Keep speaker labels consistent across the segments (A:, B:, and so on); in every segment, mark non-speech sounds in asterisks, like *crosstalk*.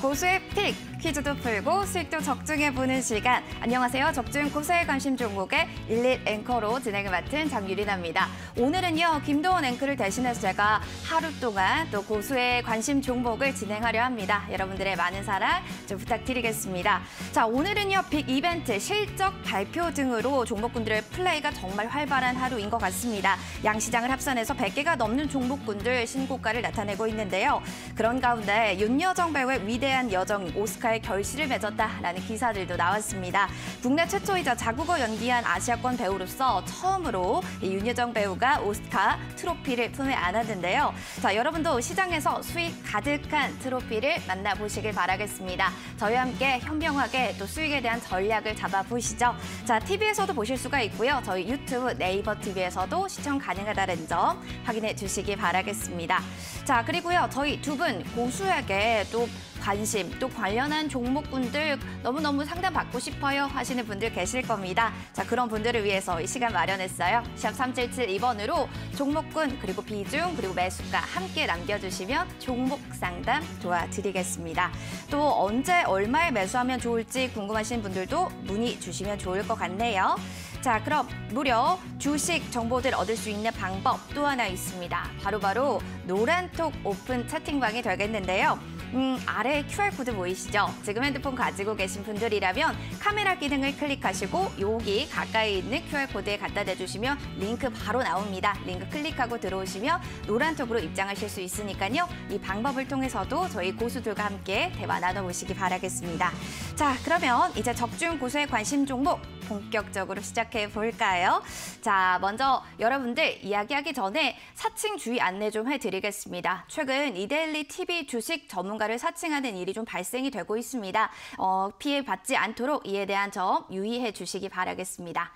A: 고수의 픽 퀴즈도 풀고 수익도 적중해보는 시간. 안녕하세요. 적중 고수의 관심 종목의 일일 앵커로 진행을 맡은 장유리나입니다. 오늘은요. 김도원 앵커를 대신해서 제가 하루 동안 또 고수의 관심 종목을 진행하려 합니다. 여러분들의 많은 사랑 좀 부탁드리겠습니다. 자, 오늘은요. 빅 이벤트 실적 발표 등으로 종목군들의 플레이가 정말 활발한 하루인 것 같습니다. 양시장을 합산해서 100개가 넘는 종목군들 신고가를 나타내고 있는데요. 그런 가운데 윤여정 배우의 위대 위대한 여정 오스카의 결실을 맺었다라는 기사들도 나왔습니다. 국내 최초이자 자국어 연기한 아시아권 배우로서 처음으로 윤여정 배우가 오스카 트로피를 품에 안았는데요. 자, 여러분도 시장에서 수익 가득한 트로피를 만나보시길 바라겠습니다. 저희와 함께 현명하게 또 수익에 대한 전략을 잡아보시죠. 자, TV에서도 보실 수가 있고요. 저희 유튜브 네이버 TV에서도 시청 가능하다는 점 확인해 주시기 바라겠습니다. 자, 그리고요. 저희 두 분 고수에게 또 관심 또 관련한 종목분들 너무너무 상담받고 싶어요 하시는 분들 계실 겁니다. 자 그런 분들을 위해서 이 시간 마련했어요. 시합 3772번으로 종목군 그리고 비중 그리고 매수가 함께 남겨주시면 종목 상담 도와드리겠습니다. 또 언제 얼마에 매수하면 좋을지 궁금하신 분들도 문의 주시면 좋을 것 같네요. 자, 그럼 무료 주식 정보들 얻을 수 있는 방법 또 하나 있습니다. 바로바로 바로 노란톡 오픈 채팅방이 되겠는데요. 음, 아래 QR코드 보이시죠? 지금 핸드폰 가지고 계신 분들이라면 카메라 기능을 클릭하시고 여기 가까이 있는 QR코드에 갖다 대주시면 링크 바로 나옵니다. 링크 클릭하고 들어오시면 노란톡으로 입장하실 수 있으니까요. 이 방법을 통해서도 저희 고수들과 함께 대화 나눠보시기 바라겠습니다. 자, 그러면 이제 적중 고수의 관심 종목 본격적으로 시작해 볼까요? 자, 먼저 여러분들 이야기하기 전에 사칭 주의 안내 좀 해드리겠습니다. 최근 이데일리 TV 주식 전문가를 사칭하는 일이 좀 발생이 되고 있습니다. 어, 피해 받지 않도록 이에 대한 점 유의해 주시기 바라겠습니다.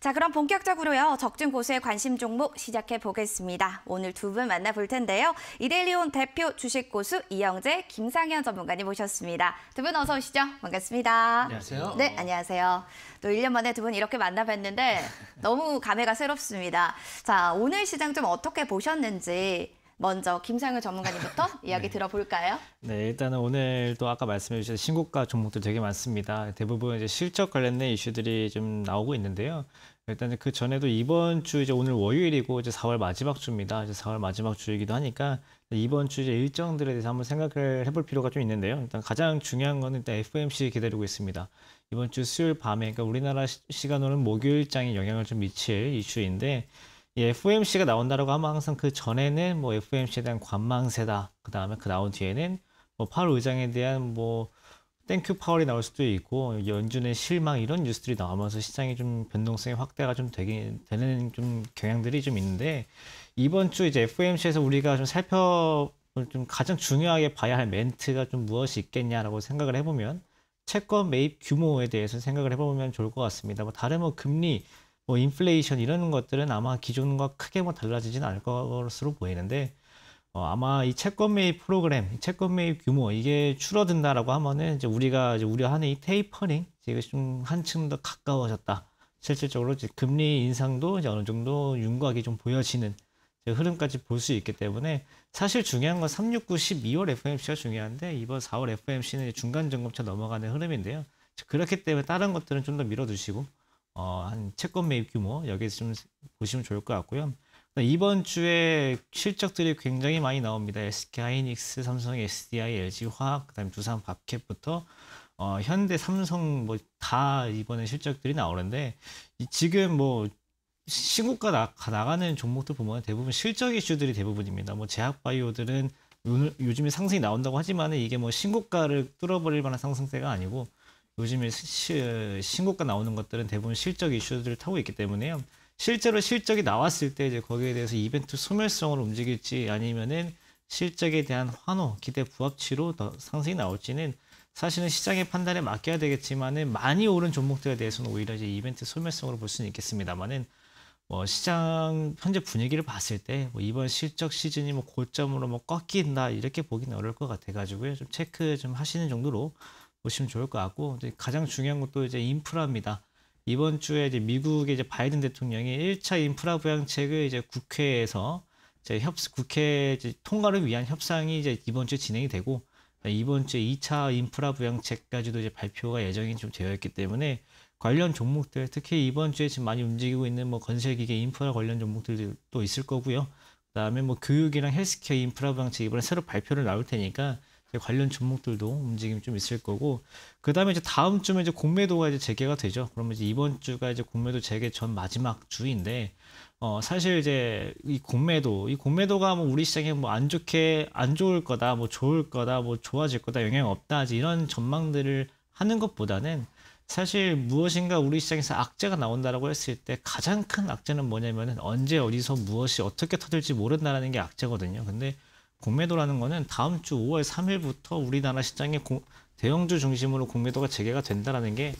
A: 자, 그럼 본격적으로요. 적중 고수의 관심 종목 시작해 보겠습니다. 오늘 두 분 만나볼 텐데요. 이데리온 대표 주식 고수 이영재, 김상현 전문가님 모셨습니다. 두 분 어서 오시죠. 반갑습니다. 안녕하세요. 네, 안녕하세요. 또 1년 만에 두 분 이렇게 만나뵀는데 너무 감회가 새롭습니다. 자, 오늘 시장 좀 어떻게 보셨는지 먼저 김상우 전문가님부터 *laughs* 네. 이야기 네. 들어볼까요?
B: 네, 일단은 오늘도 아까 말씀해 주신 신고가 종목들 되게 많습니다. 대부분 이제 실적 관련된 이슈들이 좀 나오고 있는데요. 일단 그 전에도 이번 주 이제 오늘 월요일이고 이제 4월 마지막 주입니다. 이제 4월 마지막 주이기도 하니까 이번 주 이제 일정들에 대해서 한번 생각을 해볼 필요가 좀 있는데요. 일단 가장 중요한 거는 일단 FOMC 기다리고 있습니다. 이번 주 수요일 밤에 그러니까 우리나라 시, 간으로는 목요일장에 영향을 좀 미칠 이슈인데 이 예, FOMC가 나온다라고 하면 항상 그 전에는 뭐 FOMC에 대한 관망세다. 그 다음에 그 나온 뒤에는 뭐 파월 의장에 대한 뭐 땡큐 파월이 나올 수도 있고 연준의 실망 이런 뉴스들이 나오면서 시장이 좀 변동성이 확대가 좀되게 되는 좀 경향들이 좀 있는데 이번 주 이제 FOMC에서 우리가 좀 살펴 좀 가장 중요하게 봐야 할 멘트가 좀 무엇이 있겠냐라고 생각을 해보면 채권 매입 규모에 대해서 생각을 해보면 좋을 것 같습니다. 뭐 다른 뭐 금리 뭐 인플레이션 이런 것들은 아마 기존과 크게 뭐 달라지진 않을 것으로 보이는데 어, 아마 이 채권 매입 프로그램, 채권 매입 규모 이게 줄어든다라고 하면은 이제 우리가 이제 우려하는 이 테이퍼링 이게 좀 한층 더 가까워졌다. 실질적으로 이제 금리 인상도 이제 어느 정도 윤곽이 좀 보여지는 흐름까지 볼 수 있기 때문에 사실 중요한 건 369, 12월 f m c 가 중요한데 이번 4월 f m c 는 중간 점검차 넘어가는 흐름인데요. 그렇기 때문에 다른 것들은 좀 더 밀어두시고 어, 한 채권 매입 규모 여기 좀 보시면 좋을 것 같고요. 이번 주에 실적들이 굉장히 많이 나옵니다. SK 하이닉스, 삼성 SDI, LG 화학, 그다음에 두산 밥캡부터 어, 현대, 삼성 뭐 다 이번에 실적들이 나오는데 이 지금 뭐 신고가 나, 나가는 종목들 보면 대부분 실적 이슈들이 대부분입니다. 뭐 제약바이오들은 오 요즘에 상승이 나온다고 하지만 이게 뭐 신고가를 뚫어버릴 만한 상승세가 아니고 요즘에 시, 신고가 나오는 것들은 대부분 실적 이슈들을 타고 있기 때문에요. 실제로 실적이 나왔을 때 이제 거기에 대해서 이벤트 소멸성으로 움직일지 아니면은 실적에 대한 환호, 기대 부합치로 더 상승이 나올지는 사실은 시장의 판단에 맡겨야 되겠지만은 많이 오른 종목들에 대해서는 오히려 이제 이벤트 소멸성으로 볼 수는 있겠습니다만은 뭐 시장 현재 분위기를 봤을 때 뭐 이번 실적 시즌이 뭐 고점으로 뭐 꺾인다 이렇게 보기는 어려울 것 같아가지고요 좀 체크 좀 하시는 정도로 보시면 좋을 것 같고 가장 중요한 것도 이제 인프라입니다. 이번 주에 이제 미국의 이제 바이든 대통령이 1차 인프라 부양책을 이제 국회에서 이제 협 국회 이제 통과를 위한 협상이 이제 이번 주에 진행이 되고 이번 주에 2차 인프라 부양책까지도 이제 발표가 예정이 좀 되어 있기 때문에 관련 종목들 특히 이번 주에 지금 많이 움직이고 있는 뭐 건설기계 인프라 관련 종목들도 있을 거고요. 그다음에 뭐 교육이랑 헬스케어 인프라 부양책 이번에 새로 발표를 나올 테니까 네, 관련 종목들도 움직임이 좀 있을 거고 그 다음에 이제 다음 주면 이제 공매도가 이제 재개가 되죠. 그러면 이제 이번 주가 이제 공매도 재개 전 마지막 주인데 어 사실 이제 이 공매도 이 공매도가 뭐 우리 시장에 뭐 안 좋게 안 좋을 거다 뭐 좋을 거다 뭐 좋아질 거다 영향이 없다 이런 전망들을 하는 것보다는 사실 무엇인가 우리 시장에서 악재가 나온다라고 했을 때 가장 큰 악재는 뭐냐면은 언제 어디서 무엇이 어떻게 터질지 모른다라는 게 악재거든요. 근데 공매도라는 거는 다음 주 5월 3일부터 우리나라 시장에 고, 대형주 중심으로 공매도가 재개가 된다라는 게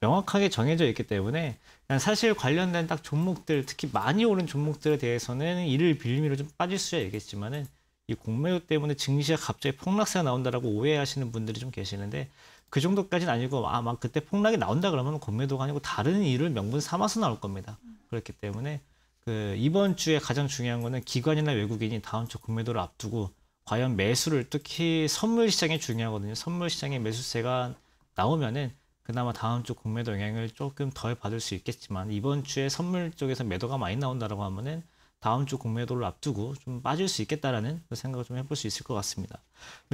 B: 명확하게 정해져 있기 때문에 사실 관련된 딱 종목들 특히 많이 오른 종목들에 대해서는 이를 빌미로 좀 빠질 수야 있겠지만은 이 공매도 때문에 증시가 갑자기 폭락세가 나온다라고 오해하시는 분들이 좀 계시는데 그 정도까지는 아니고 아막 그때 폭락이 나온다 그러면 공매도가 아니고 다른 일을 명분 삼아서 나올 겁니다. 그렇기 때문에 그 이번 주에 가장 중요한 거는 기관이나 외국인이 다음 주 공매도를 앞두고 과연 매수를 특히 선물 시장이 중요하거든요. 선물 시장의 매수세가 나오면은 그나마 다음 주 공매도 영향을 조금 덜 받을 수 있겠지만 이번 주에 선물 쪽에서 매도가 많이 나온다라고 하면은 다음 주 공매도를 앞두고 좀 빠질 수 있겠다라는 그 생각을 좀 해볼 수 있을 것 같습니다.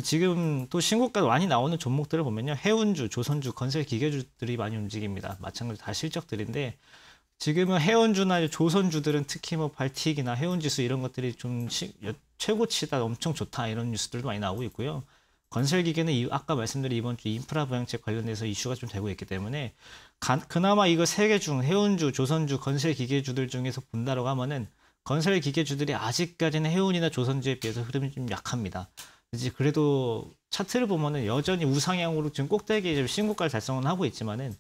B: 지금 또 신고가 많이 나오는 종목들을 보면요. 해운주, 조선주, 건설 기계주들이 많이 움직입니다. 마찬가지로 다 실적들인데 지금은 해운주나 조선주들은 특히 뭐 발틱이나 해운지수 이런 것들이 좀 시, 최고치다 엄청 좋다 이런 뉴스들도 많이 나오고 있고요. 건설기계는 이, 아까 말씀드린 이번 주 인프라 부양책 관련해서 이슈가 좀 되고 있기 때문에 가, 그나마 이거 세 개 중 해운주, 조선주, 건설기계주들 중에서 본다라고 하면은 건설기계주들이 아직까지는 해운이나 조선주에 비해서 흐름이 좀 약합니다. 이제 그래도 차트를 보면은 여전히 우상향으로 지금 꼭대기에 신고가를 달성은 하고 있지만은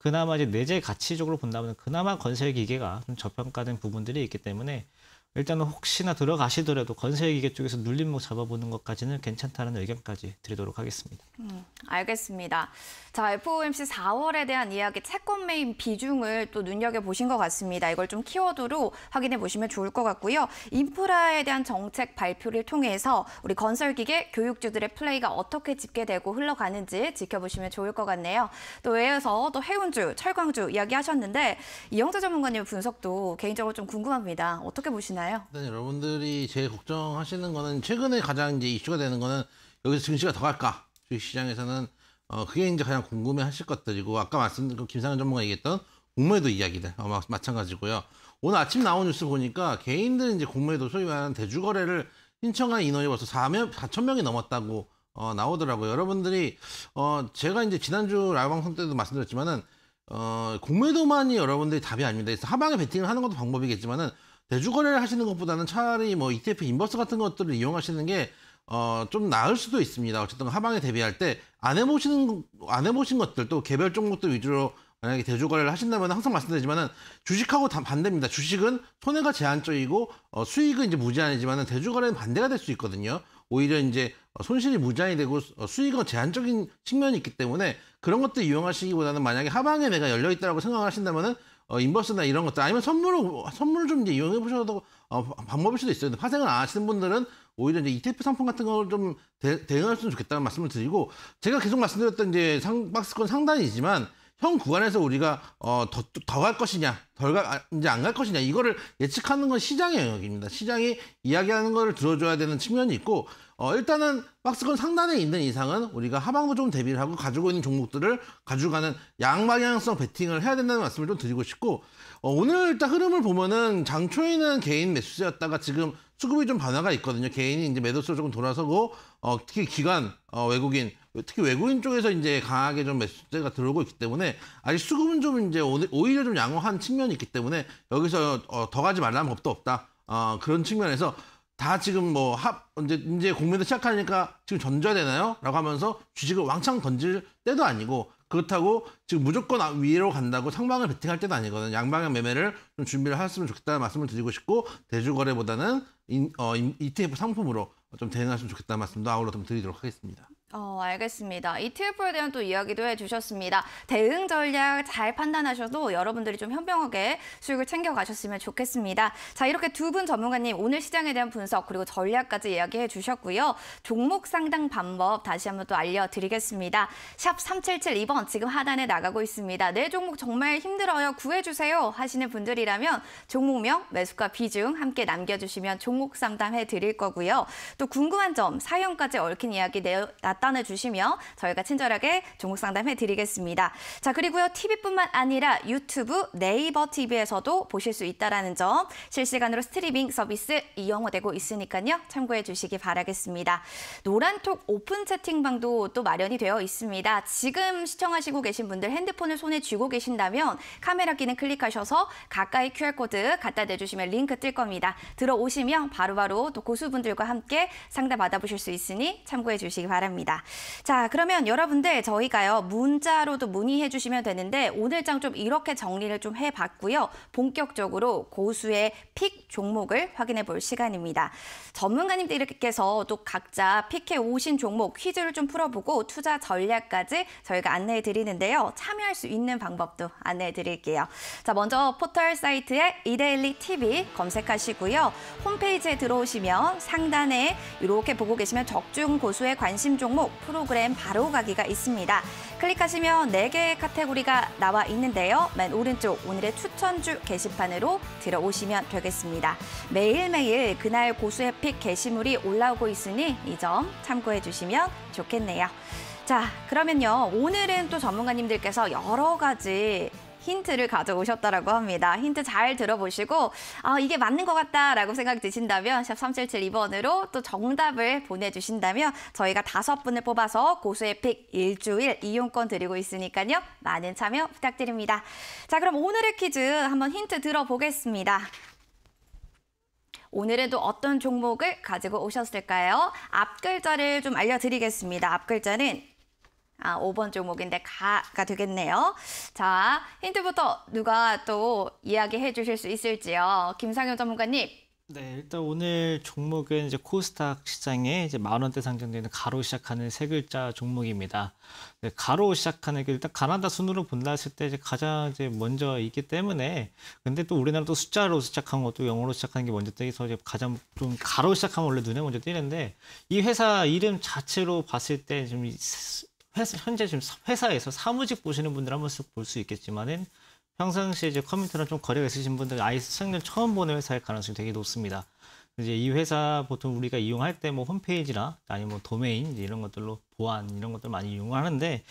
B: 그나마 이제 내재 가치적으로 본다면 그나마 건설 기계가 좀 저평가된 부분들이 있기 때문에 일단은 혹시나 들어가시더라도 건설기계 쪽에서 눌림목 잡아보는 것까지는 괜찮다는 의견까지 드리도록 하겠습니다.
A: 음, 알겠습니다. 자, FOMC 4월에 대한 이야기 채권 메인 비중을 또 눈여겨보신 것 같습니다. 이걸 좀 키워드로 확인해 보시면 좋을 것 같고요. 인프라에 대한 정책 발표를 통해서 우리 건설기계 교육주들의 플레이가 어떻게 집계되고 흘러가는지 지켜보시면 좋을 것 같네요. 또 외에서 또 해운주, 철강주 이야기하셨는데 이영재 전문가님 분석도 개인적으로 좀 궁금합니다. 어떻게 보시나요? 있나요?
C: 일단 여러분들이 제일 걱정하시는 거는 최근에 가장 이제 이슈가 되는 거는 여기서 증시가 더 갈까? 주식시장에서는 어 그게 이제 가장 궁금해하실 것들이고 아까 말씀드린 그 김상현 전문가 얘기했던 공매도 이야기들 어, 마찬가지고요. 마 오늘 아침 나온 뉴스 보니까 개인들 은 이제 공매도 소위 말하는 대주거래를 신청한 인원이 벌써 4명, 4천 명이 넘었다고 어, 나오더라고요. 여러분들이 어, 제가 이제 지난주 라이브 방송 때도 말씀드렸지만은 어, 공매도만이 여러분들이 답이 아닙니다. 그래서 하방에 베팅을 하는 것도 방법이겠지만은 대주거래를 하시는 것보다는 차라리 뭐 ETF 인버스 같은 것들을 이용하시는 게 어, 좀 나을 수도 있습니다. 어쨌든 하방에 대비할 때 안 해보시는, 안 해보신 것들도 개별 종목들 위주로 만약에 대주거래를 하신다면 항상 말씀드리지만은 주식하고 다 반대입니다. 주식은 손해가 제한적이고 어, 수익은 이제 무제한이지만은 대주거래는 반대가 될 수 있거든요. 오히려 이제 어, 손실이 무제한이 되고 수익은 제한적인 측면이 있기 때문에 그런 것들 이용하시기보다는 만약에 하방에 내가 열려 있다라고 생각을 하신다면은 어, 인버스나 이런 것들 아니면 선물을 선물을 좀 이제 이용해 보셔도 어, 방법일 수도 있어요. 근데 파생을 안 하시는 분들은 오히려 이제 ETF 상품 같은 걸 좀 대응했으면 좋겠다는 말씀을 드리고 제가 계속 말씀드렸던 이제 상, 박스권 상단이지만 형 구간에서 우리가 어, 더갈 더 것이냐, 덜가 아, 이제 안 갈 것이냐 이거를 예측하는 건 시장의 영역입니다. 시장이 이야기하는 거를 들어줘야 되는 측면이 있고 어, 일단은 박스권 상단에 있는 이상은 우리가 하방도 좀 대비를 하고 가지고 있는 종목들을 가져가는 양방향성 베팅을 해야 된다는 말씀을 좀 드리고 싶고 어, 오늘 일단 흐름을 보면은 장초에는 개인 매수세였다가 지금 수급이 좀변화가 있거든요. 개인이 이제 매도세로 조금 돌아서고 어, 특히 기관 어, 외국인 특히 외국인 쪽에서 이제 강하게 좀 매수세가 들어오고 있기 때문에 아직 수급은 좀 이제 오히려 좀 양호한 측면이 있기 때문에 여기서 어, 더 가지 말라는 법도 없다. 어, 그런 측면에서 다 지금 뭐 합, 이제, 이제 공매도 시작하니까 지금 전져야 되나요? 라고 하면서 주식을 왕창 던질 때도 아니고 그렇다고 지금 무조건 아, 위로 간다고 상방을 베팅할 때도 아니거든요. 양방향 매매를 좀 준비를 하셨으면 좋겠다는 말씀을 드리고 싶고 대주거래보다는 인, 어, ETF 상품으로 좀 대응하시면 좋겠다는 말씀도 아울러 좀 드리도록 하겠습니다.
A: 어, 알겠습니다. 이 TF에 대한 또 이야기도 해주셨습니다. 대응 전략 잘 판단하셔도 여러분들이 좀 현명하게 수익을 챙겨가셨으면 좋겠습니다. 자, 이렇게 두 분 전문가님 오늘 시장에 대한 분석 그리고 전략까지 이야기해 주셨고요. 종목 상당 방법 다시 한번 또 알려드리겠습니다. 샵 3772번 지금 하단에 나가고 있습니다. 내 종목 정말 힘들어요. 구해주세요 하시는 분들이라면 종목명, 매수가 비중 함께 남겨주시면 종목 상담해 드릴 거고요. 또 궁금한 점, 사연까지 얽힌 이야기 내어 답변해 주시면 저희가 친절하게 종목 상담해 드리겠습니다. 자, 그리고요. TV뿐만 아니라 유튜브, 네이버 TV에서도 보실 수 있다라는 점 실시간으로 스트리밍 서비스 이용되고 있으니까요. 참고해 주시기 바라겠습니다. 노란톡 오픈 채팅방도 또 마련이 되어 있습니다. 지금 시청하시고 계신 분들 핸드폰을 손에 쥐고 계신다면 카메라 기능 클릭하셔서 가까이 QR코드 갖다 대주시면 링크 뜰 겁니다. 들어오시면 바로바로 바로 또 고수분들과 함께 상담 받아보실 수 있으니 참고해 주시기 바랍니다. 있습니다. 자, 그러면 여러분들 저희가요 문자로도 문의해 주시면 되는데 오늘장 좀 이렇게 정리를 좀 해봤고요. 본격적으로 고수의 픽 종목을 확인해 볼 시간입니다. 전문가님들께서 또 각자 픽해 오신 종목 퀴즈를 좀 풀어보고 투자 전략까지 저희가 안내해 드리는데요. 참여할 수 있는 방법도 안내해 드릴게요. 자, 먼저 포털 사이트에 이데일리 TV 검색하시고요. 홈페이지에 들어오시면 상단에 이렇게 보고 계시면 적중 고수의 관심 종목 제목, 프로그램 바로 가기가 있습니다. 클릭하시면 4개의 카테고리가 나와 있는데요. 맨 오른쪽 오늘의 추천주 게시판으로 들어오시면 되겠습니다. 매일매일 그날 고수의 픽 게시물이 올라오고 있으니 이 점 참고해 주시면 좋겠네요. 자, 그러면요. 오늘은 또 전문가님들께서 여러 가지 힌트를 가져오셨다라고 합니다. 힌트 잘 들어보시고 아, 이게 맞는 것 같다라고 생각 드신다면 샵 3772번으로 또 정답을 보내주신다면 저희가 다섯 분을 뽑아서 고수의 픽 일주일 이용권 드리고 있으니까요. 많은 참여 부탁드립니다. 자 그럼 오늘의 퀴즈 한번 힌트 들어보겠습니다. 오늘에도 어떤 종목을 가지고 오셨을까요? 앞 글자를 좀 알려드리겠습니다. 앞 글자는 아, 5번 종목인데 가가 되겠네요. 자, 힌트부터 누가 또 이야기해 주실 수 있을지요. 김상현 전문가님.
B: 네, 일단 오늘 종목은 이제 코스닥 시장에 이제 만 원대 상장되는 가로 시작하는 세 글자 종목입니다. 네, 가로 시작하는 게 일단 가나다 순으로 본다 했을 때 이제 가장 이제 먼저 있기 때문에 근데 또 우리나라도 숫자로 시작한 것도 영어로 시작하는 게 먼저 뜨기 서 이제 가장 좀 가로 시작하면 원래 눈에 먼저 띄는데 이 회사 이름 자체로 봤을 때좀 회사, 현재 지금 회사에서 사무직 보시는 분들 한번 씩볼 수 있겠지만은 평상시에 이제 컴퓨터랑 좀 거리가 있으신 분들 은 아예 생전 처음 보는 회사일 가능성이 되게 높습니다. 이제 이 회사 보통 우리가 이용할 때 뭐 홈페이지나 아니면 뭐 도메인 이런 것들로 보안 이런 것들 많이 이용하는데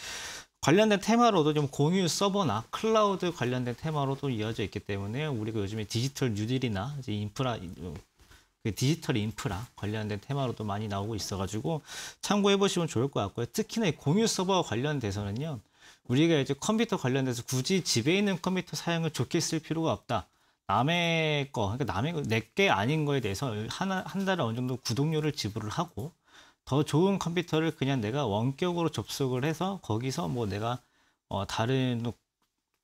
B: 관련된 테마로도 좀 공유 서버나 클라우드 관련된 테마로도 이어져 있기 때문에 우리가 요즘에 디지털 뉴딜이나 이제 인프라 그 디지털 인프라 관련된 테마로도 많이 나오고 있어가지고 참고해 보시면 좋을 것 같고요. 특히나 공유 서버와 관련돼서는요. 우리가 이제 컴퓨터 관련돼서 굳이 집에 있는 컴퓨터 사용을 좋게 쓸 필요가 없다. 남의 거, 그러니까 남의 거, 내 게 아닌 거에 대해서 하나, 한 달에 어느 정도 구독료를 지불을 하고 더 좋은 컴퓨터를 그냥 내가 원격으로 접속을 해서 거기서 뭐 내가 어, 다른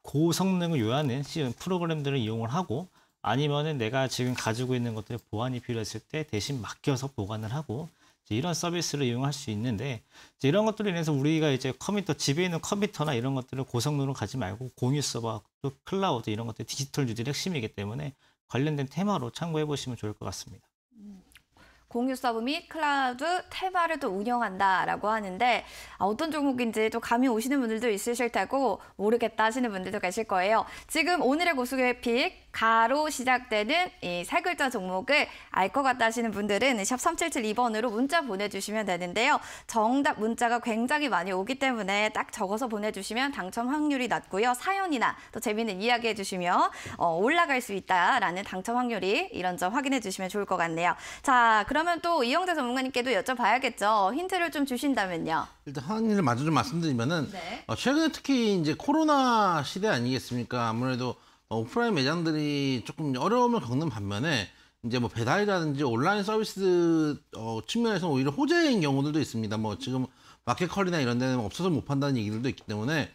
B: 고성능을 요하는 프로그램들을 이용을 하고 아니면은 내가 지금 가지고 있는 것들 보완이 필요했을 때 대신 맡겨서 보관을 하고 이런 서비스를 이용할 수 있는데 이런 것들로 인해서 우리가 이제 컴퓨터 집에 있는 컴퓨터나 이런 것들을 고성능으로 가지 말고 공유 서버 또 클라우드 이런 것들 디지털 뉴딜 핵심이기 때문에 관련된 테마로 참고해 보시면 좋을 것 같습니다.
A: 공유 서브 및 클라우드 테마를 또 운영한다라고 하는데 아, 어떤 종목인지 또 감이 오시는 분들도 있으실 테고 모르겠다 하시는 분들도 계실 거예요. 지금 오늘의 고수의 픽 가로 시작되는 이 세 글자 종목을 알 것 같다 하시는 분들은 샵 3772번으로 문자 보내주시면 되는데요. 정답 문자가 굉장히 많이 오기 때문에 딱 적어서 보내주시면 당첨 확률이 낮고요. 사연이나 또 재미있는 이야기 해주시면 어, 올라갈 수 있다라는 당첨 확률이 이런 점 확인해 주시면 좋을 것 같네요. 자, 그럼 그러면 또 이영재 전문가님께도 여쭤봐야겠죠. 힌트를 좀 주신다면요.
C: 일단 한일을 마저 좀 말씀드리면은 네. 어, 최근에 특히 이제 코로나 시대 아니겠습니까? 아무래도 어, 오프라인 매장들이 조금 어려움을 겪는 반면에 이제 뭐 배달이라든지 온라인 서비스 어, 측면에서 오히려 호재인 경우들도 있습니다. 뭐 지금 마켓컬리나 이런 데는 없어서 못 판다는 얘기들도 있기 때문에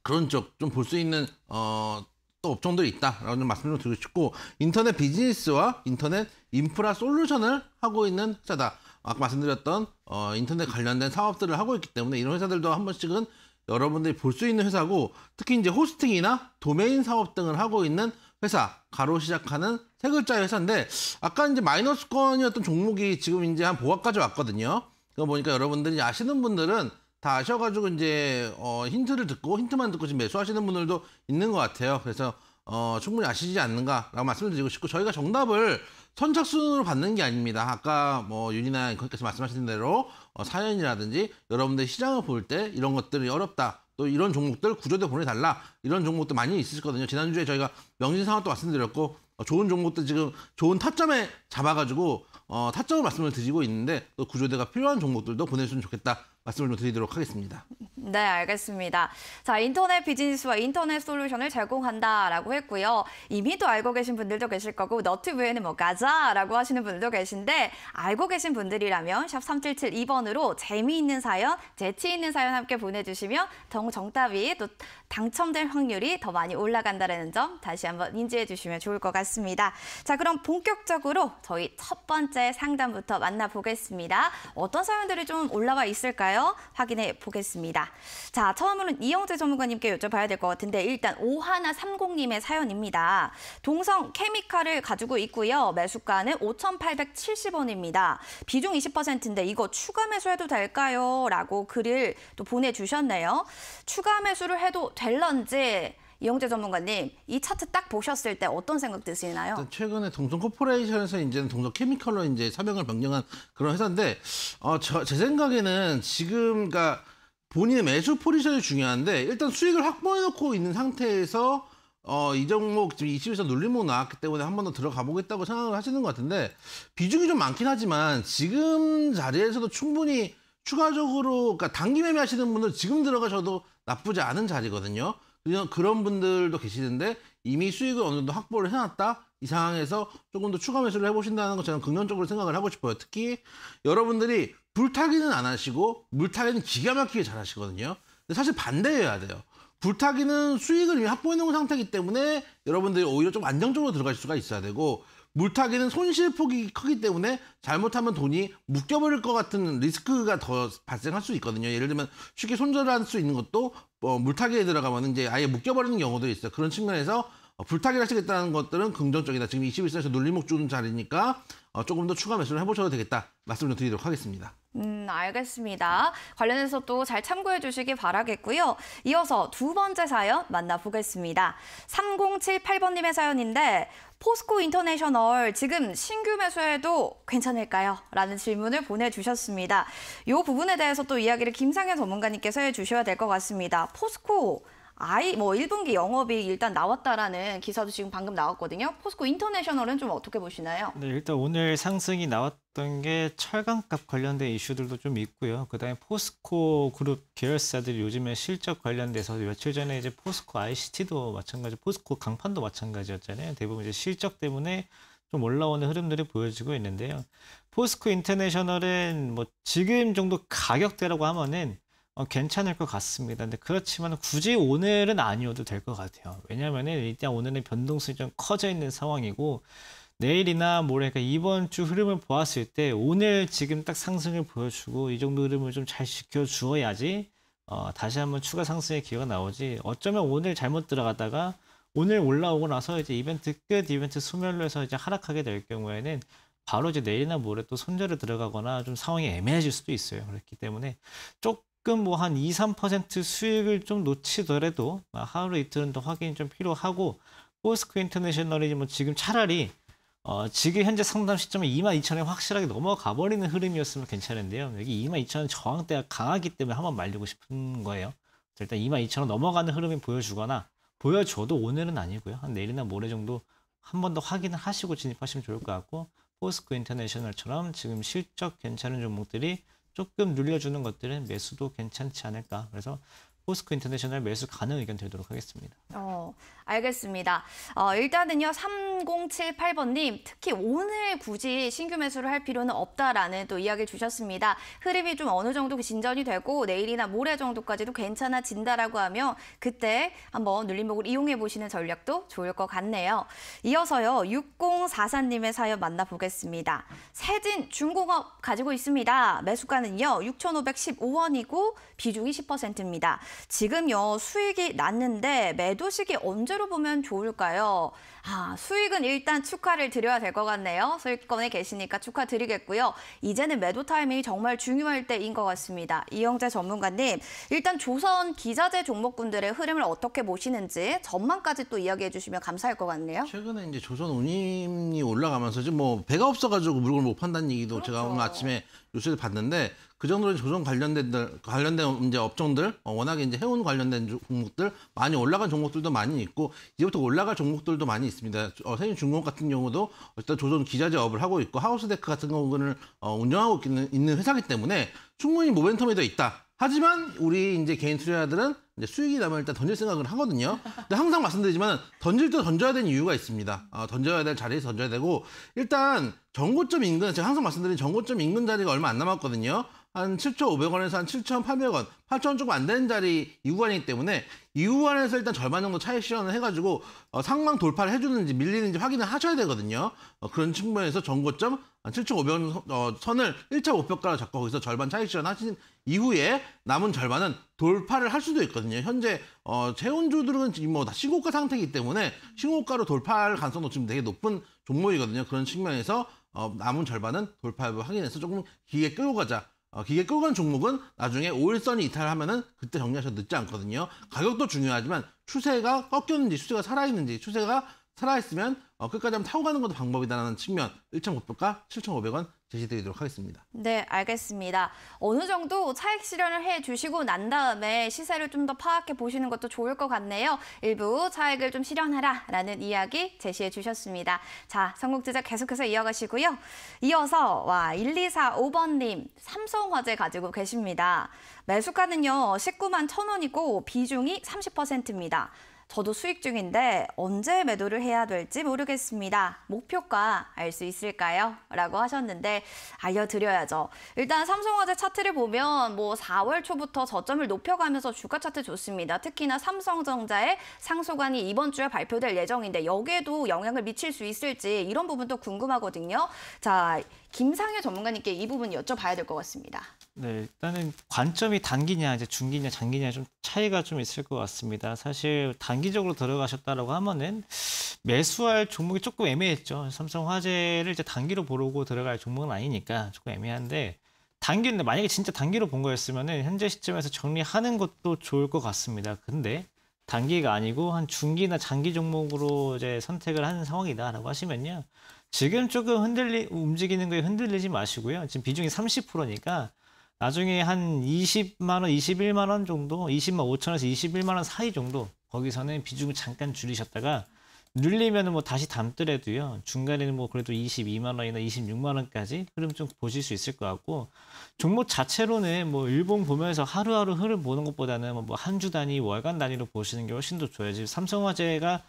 C: 그런 쪽 좀 볼 수 있는 어또 업종들이 있다라는 말씀을 드리고 싶고 인터넷 비즈니스와 인터넷 인프라 솔루션을 하고 있는 회사다. 아까 말씀드렸던 어, 인터넷 관련된 사업들을 하고 있기 때문에 이런 회사들도 한 번씩은 여러분들이 볼 수 있는 회사고 특히 이제 호스팅이나 도메인 사업 등을 하고 있는 회사 가로 시작하는 세글자 회사인데 아까 이제 마이너스권이었던 종목이 지금 이제 한 보합까지 왔거든요. 그거 보니까 여러분들이 아시는 분들은 다 아셔가지고 이제 어, 힌트를 듣고 힌트만 듣고 지금 매수하시는 분들도 있는 것 같아요. 그래서 어, 충분히 아시지 않는가라고 말씀을 드리고 싶고 저희가 정답을 선착순으로 받는 게 아닙니다. 아까 뭐 윤이나 그께서 말씀하신 대로 어, 사연이라든지 여러분들 시장을 볼 때 이런 것들이 어렵다. 또 이런 종목들 구조대 보내달라 이런 종목도 많이 있으시거든요. 지난주에 저희가 명진 상황도 말씀드렸고 어, 좋은 종목들 지금 좋은 타점에 잡아가지고 어, 타점을 말씀을 드리고 있는데 또 구조대가 필요한 종목들도 보내주면 좋겠다. 말씀을 좀 드리도록 하겠습니다.
A: 네, 알겠습니다. 자, 인터넷 비즈니스와 인터넷 솔루션을 제공한다라고 했고요. 이미도 알고 계신 분들도 계실 거고 너튜브에는 뭐 가자라고 하시는 분들도 계신데 알고 계신 분들이라면 샵 3772번으로 재미있는 사연, 재치 있는 사연 함께 보내주시면 정, 정답이 또 당첨될 확률이 더 많이 올라간다는 점 다시 한번 인지해 주시면 좋을 것 같습니다. 자, 그럼 본격적으로 저희 첫 번째 상담부터 만나보겠습니다. 어떤 사연들이 좀 올라와 있을까요? 있을까요? 확인해 보겠습니다. 자, 처음으로는 이영재 전문가님께 여쭤봐야 될 것 같은데 일단 5 1 3 0공님의 사연입니다. 동성 케미칼을 가지고 있고요. 매수가는 5,870원입니다. 비중 20%인데 이거 추가 매수해도 될까요? 라고 글을 또 보내주셨네요. 추가 매수를 해도 될런지 이용재 전문가님, 이 차트 딱 보셨을 때 어떤 생각 드시나요?
C: 최근에 동성 코퍼레이션에서 이제는 동성 케미컬로 이제 사명을 변경한 그런 회사인데 어, 저, 제 생각에는 지금 그니까 본인의 매수 포지션이 중요한데 일단 수익을 확보해놓고 있는 상태에서 어, 이 종목 지금 2 0에서 눌림목 나왔기 때문에 한 번 더 들어가 보겠다고 생각을 하시는 것 같은데 비중이 좀 많긴 하지만 지금 자리에서도 충분히 추가적으로 그니까 단기 매매 하시는 분들 지금 들어가셔도 나쁘지 않은 자리거든요. 그런 냥그 분들도 계시는데 이미 수익을 어느 정도 확보를 해놨다 이 상황에서 조금 더 추가 매수를 해보신다는 것 저는 긍정적으로 생각을 하고 싶어요 특히 여러분들이 불타기는 안 하시고 물타기는 기가 막히게 잘 하시거든요 근데 사실 반대여야 돼요 불타기는 수익을 이미 확보해놓은 상태이기 때문에 여러분들이 오히려 좀 안정적으로 들어갈 수가 있어야 되고 물타기는 손실폭이 크기 때문에 잘못하면 돈이 묶여버릴 것 같은 리스크가 더 발생할 수 있거든요. 예를 들면 쉽게 손절할 수 있는 것도 어, 물타기에 들어가면 이제 아예 묶여버리는 경우도 있어요. 그런 측면에서 어, 불타기를 하시겠다는 것들은 긍정적이다. 지금 21세에서 눌림목 주는 자리니까 어, 조금 더 추가 매수를 해보셔도 되겠다. 말씀 좀 드리도록 하겠습니다.
A: 음, 알겠습니다. 관련해서 또 잘 참고해 주시기 바라겠고요. 이어서 두 번째 사연 만나보겠습니다. 3078번님의 사연인데 포스코 인터내셔널 지금 신규 매수해도 괜찮을까요? 라는 질문을 보내주셨습니다. 이 부분에 대해서 또 이야기를 김상현 전문가님께서 해주셔야 될 것 같습니다. 포스코 아이 뭐 1분기 영업이 일단 나왔다라는 기사도 지금 방금 나왔거든요. 포스코 인터내셔널은 좀 어떻게 보시나요?
B: 네, 일단 오늘 상승이 나왔던 게 철강값 관련된 이슈들도 좀 있고요. 그다음에 포스코 그룹 계열사들이 요즘에 실적 관련돼서 며칠 전에 이제 포스코 ICT도 마찬가지, 포스코 강판도 마찬가지였잖아요. 대부분 이제 실적 때문에 좀 올라오는 흐름들이 보여지고 있는데요. 포스코 인터내셔널은 뭐 지금 정도 가격대라고 하면은 어, 괜찮을 것 같습니다. 근데 그렇지만 굳이 오늘은 아니어도 될 것 같아요. 왜냐면 일단 오늘은 변동성이 좀 커져 있는 상황이고 내일이나 모레 그러니까 이번 주 흐름을 보았을 때 오늘 지금 딱 상승을 보여주고 이 정도 흐름을 좀 잘 지켜 주어야지 어, 다시 한번 추가 상승의 기회가 나오지 어쩌면 오늘 잘못 들어가다가 오늘 올라오고 나서 이제 이벤트 끝 이벤트 소멸로 해서 이제 하락하게 될 경우에는 바로 이제 내일이나 모레 또 손절을 들어가거나 좀 상황이 애매해질 수도 있어요. 그렇기 때문에 조금 가금뭐한 2, 3% 수익을 좀 놓치더라도 아, 하루 이틀은 더 확인이 좀 필요하고 포스코 인터내셔널이 뭐 지금 차라리 어, 지금 현재 상담 시점에 22,000원 확실하게 넘어가 버리는 흐름이었으면 괜찮은데요. 여기 22,000원 저항대가 강하기 때문에 한번 말리고 싶은 거예요. 일단 22,000원 넘어가는 흐름이 보여주거나 보여줘도 오늘은 아니고요. 한 내일이나 모레 정도 한 번 더 확인을 하시고 진입하시면 좋을 것 같고 포스코 인터내셔널처럼 지금 실적 괜찮은 종목들이 조금 눌려주는 것들은 매수도 괜찮지 않을까. 그래서 포스코 인터내셔널 매수 가능 의견 드리도록 하겠습니다.
A: 어, 알겠습니다. 어, 일단은요, 3078번님, 특히 오늘 굳이 신규 매수를 할 필요는 없다라는 또 이야기를 주셨습니다. 흐름이 좀 어느 정도 진전이 되고 내일이나 모레 정도까지도 괜찮아진다라고 하며 그때 한번 눌림목을 이용해 보시는 전략도 좋을 것 같네요. 이어서요, 6044님의 사연 만나보겠습니다. 세진 중공업 가지고 있습니다. 매수가는요, 6,515원이고 비중이 10%입니다. 지금요, 수익이 났는데 매도 시기 언제 언제로 보면 좋을까요? 아, 수익은 일단 축하를 드려야 될 것 같네요. 수익권에 계시니까 축하드리겠고요. 이제는 매도 타이밍이 정말 중요할 때인 것 같습니다. 이영재 전문가님, 일단 조선 기자재 종목군들의 흐름을 어떻게 보시는지 전망까지 또 이야기해 주시면 감사할 것 같네요.
C: 최근에 이제 조선 운임이 올라가면서 지금 뭐 배가 없어가지고 물건을 못 판다는 얘기도 그렇죠. 제가 오늘 아침에 뉴스를 봤는데 그 정도로 조정 관련된 관련된 이제 업종들 어, 워낙에 이제 해운 관련된 종목들 많이 올라간 종목들도 많이 있고 이제부터 올라갈 종목들도 많이 있습니다. 어, 세인중공 업 같은 경우도 일단 조정 기자재업을 하고 있고 하우스데크 같은 경우는 어, 운영하고 있는, 있는 회사기 때문에 충분히 모멘텀이 더 있다. 하지만 우리 이제 개인 투자자들은 이제 수익이 나면 일단 던질 생각을 하거든요. 근데 항상 말씀드리지만 던질 때 던져야 되는 이유가 있습니다. 어, 던져야 될 자리에서 던져야 되고 일단 정고점 인근 제가 항상 말씀드린 정고점 인근 자리가 얼마 안 남았거든요. 한 7,500원에서 한 7,800원, 8,000원 조금 안 되는 자리 이후안이기 때문에 이후안에서 일단 절반 정도 차익 실현을 해가지고 어, 상방 돌파를 해주는지 밀리는지 확인을 하셔야 되거든요. 어, 그런 측면에서 전고점 7,500원 어, 선을 1차 목표가로 잡고 거기서 절반 차익 실현하신 이후에 남은 절반은 돌파를 할 수도 있거든요. 현재 어, 채운주들은 지금 뭐다 신고가 상태이기 때문에 신고가로 돌파할 가능성도 지금 되게 높은 종목이거든요. 그런 측면에서 어, 남은 절반은 돌파협을 확인해서 조금 기회 끌고 가자. 어, 기계 끌고 간 종목은 나중에 5일선이 이탈하면은 그때 정리하셔도 늦지 않거든요. 가격도 중요하지만 추세가 꺾였는지 추세가 살아있는지 추세가 살아있으면 어, 끝까지 한번 타고 가는 것도 방법이다라는 측면 1,900가 7,500원 제시드리도록 하겠습니다.
A: 네, 알겠습니다. 어느 정도 차익 실현을 해주시고 난 다음에 시세를 좀 더 파악해 보시는 것도 좋을 것 같네요. 일부 차익을 좀 실현하라 라는 이야기 제시해 주셨습니다. 자, 성국제자 계속해서 이어가시고요. 이어서 와 1245번님 삼성화재 가지고 계십니다. 매수가는요, 19만 천원이고 비중이 30%입니다. 저도 수익 중인데 언제 매도를 해야 될지 모르겠습니다. 목표가 알 수 있을까요? 라고 하셨는데 알려드려야죠. 일단 삼성화재 차트를 보면 뭐 4월 초부터 저점을 높여가면서 주가 차트 좋습니다. 특히나 삼성전자의 상소관이 이번 주에 발표될 예정인데 여기에도 영향을 미칠 수 있을지 이런 부분도 궁금하거든요. 자, 김상효 전문가님께 이 부분 여쭤봐야 될 것 같습니다.
B: 네, 일단은 관점이 단기냐 이제 중기냐 장기냐 좀 차이가 좀 있을 것 같습니다. 사실 단기적으로 들어가셨다라고 하면은 매수할 종목이 조금 애매했죠. 삼성화재를 이제 단기로 보고 려 들어갈 종목은 아니니까 조금 애매한데 단기인데 만약에 진짜 단기로 본 거였으면은 현재 시점에서 정리하는 것도 좋을 것 같습니다. 근데 단기가 아니고 한 중기나 장기 종목으로 이제 선택을 하는 상황이다라고 하시면요. 지금 조금 흔들리 움직이는 거에 흔들리지 마시고요. 지금 비중이 30%니까 나중에 한 20만 원, 21만 원 정도, 20만 5천에서 원 21만 원 사이 정도 거기서는 비중을 잠깐 줄이셨다가 늘리면 뭐 다시 담더라도요 중간에는 뭐 그래도 22만 원이나 26만 원까지 흐름 좀 보실 수 있을 것 같고 종목 자체로는 뭐일본 보면서 하루하루 흐름 보는 것보다는 뭐 한 주 단위 월간 단위로 보시는 게 훨씬 더 좋아요 지금 삼성화재가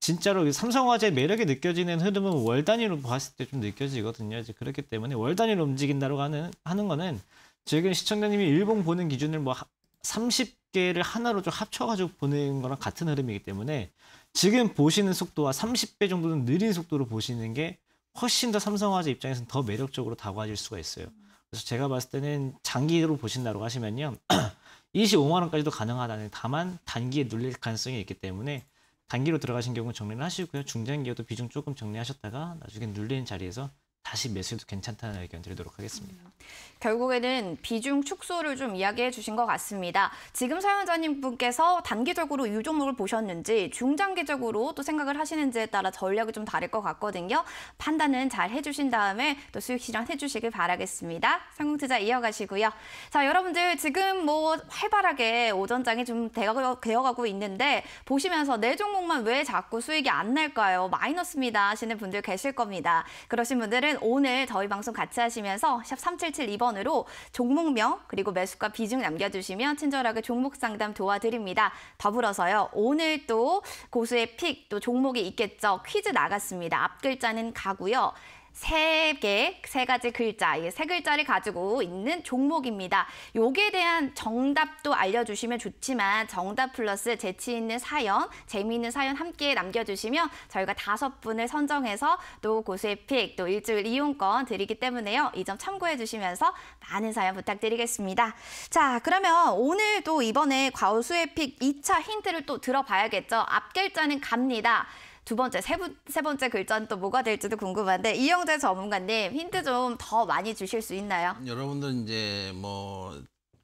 B: 진짜로 삼성화재 매력이 느껴지는 흐름은 월 단위로 봤을 때 좀 느껴지거든요 이제 그렇기 때문에 월 단위로 움직인다고 하는 하는 거는 지금 시청자님이 일본 보는 기준을 뭐 30개를 하나로 좀 합쳐가지고 보는 거랑 같은 흐름이기 때문에 지금 보시는 속도와 30배 정도는 느린 속도로 보시는 게 훨씬 더 삼성화재 입장에서는 더 매력적으로 다가와질 수가 있어요. 그래서 제가 봤을 때는 장기로 보신다고 하시면요. 25만 *clears throat* 원까지도 가능하다는 다만 단기에 눌릴 가능성이 있기 때문에 단기로 들어가신 경우는 정리를 하시고요. 중장기여도 비중 조금 정리하셨다가 나중에 눌리는 자리에서 다시 매수도 해 괜찮다는 의견 드리도록 하겠습니다. 음,
A: 결국에는 비중 축소를 좀 이야기해 주신 것 같습니다. 지금 사연자님 분께서 단기적으로 유 종목을 보셨는지 중장기적으로 또 생각을 하시는지에 따라 전략이 좀 다를 것 같거든요. 판단은 잘 해주신 다음에 또 수익 시장 해주시길 바라겠습니다. 성공투자 이어가시고요. 자 여러분들 지금 뭐 활발하게 오전장이 좀 되어가고 있는데 보시면서 내 종목만 왜 자꾸 수익이 안 날까요? 마이너스입니다 하시는 분들 계실 겁니다. 그러신 분들은 오늘 저희 방송 같이 하시면서 샵 3772번으로 종목명 그리고 매수가 비중 남겨주시면 친절하게 종목 상담 도와드립니다. 더불어서요. 오늘 또 고수의 픽 또 종목이 있겠죠. 퀴즈 나갔습니다. 앞 글자는 가고요. 세 개, 세 가지 글자, 세 글자를 가지고 있는 종목입니다. 요기에 대한 정답도 알려주시면 좋지만 정답 플러스 재치 있는 사연, 재미있는 사연 함께 남겨주시면 저희가 다섯 분을 선정해서 또 고수의 픽, 또 일주일 이용권 드리기 때문에요. 이 점 참고해 주시면서 많은 사연 부탁드리겠습니다. 자, 그러면 오늘 도 이번에 과오수의 픽 2차 힌트를 또 들어봐야겠죠. 앞 글자는 갑니다. 두 번째, 세, 부, 세 번째 글자는 또 뭐가 될지도 궁금한데 이영재 전문가님 힌트 좀 더 많이 주실 수 있나요?
C: 음, 여러분들 이제 뭐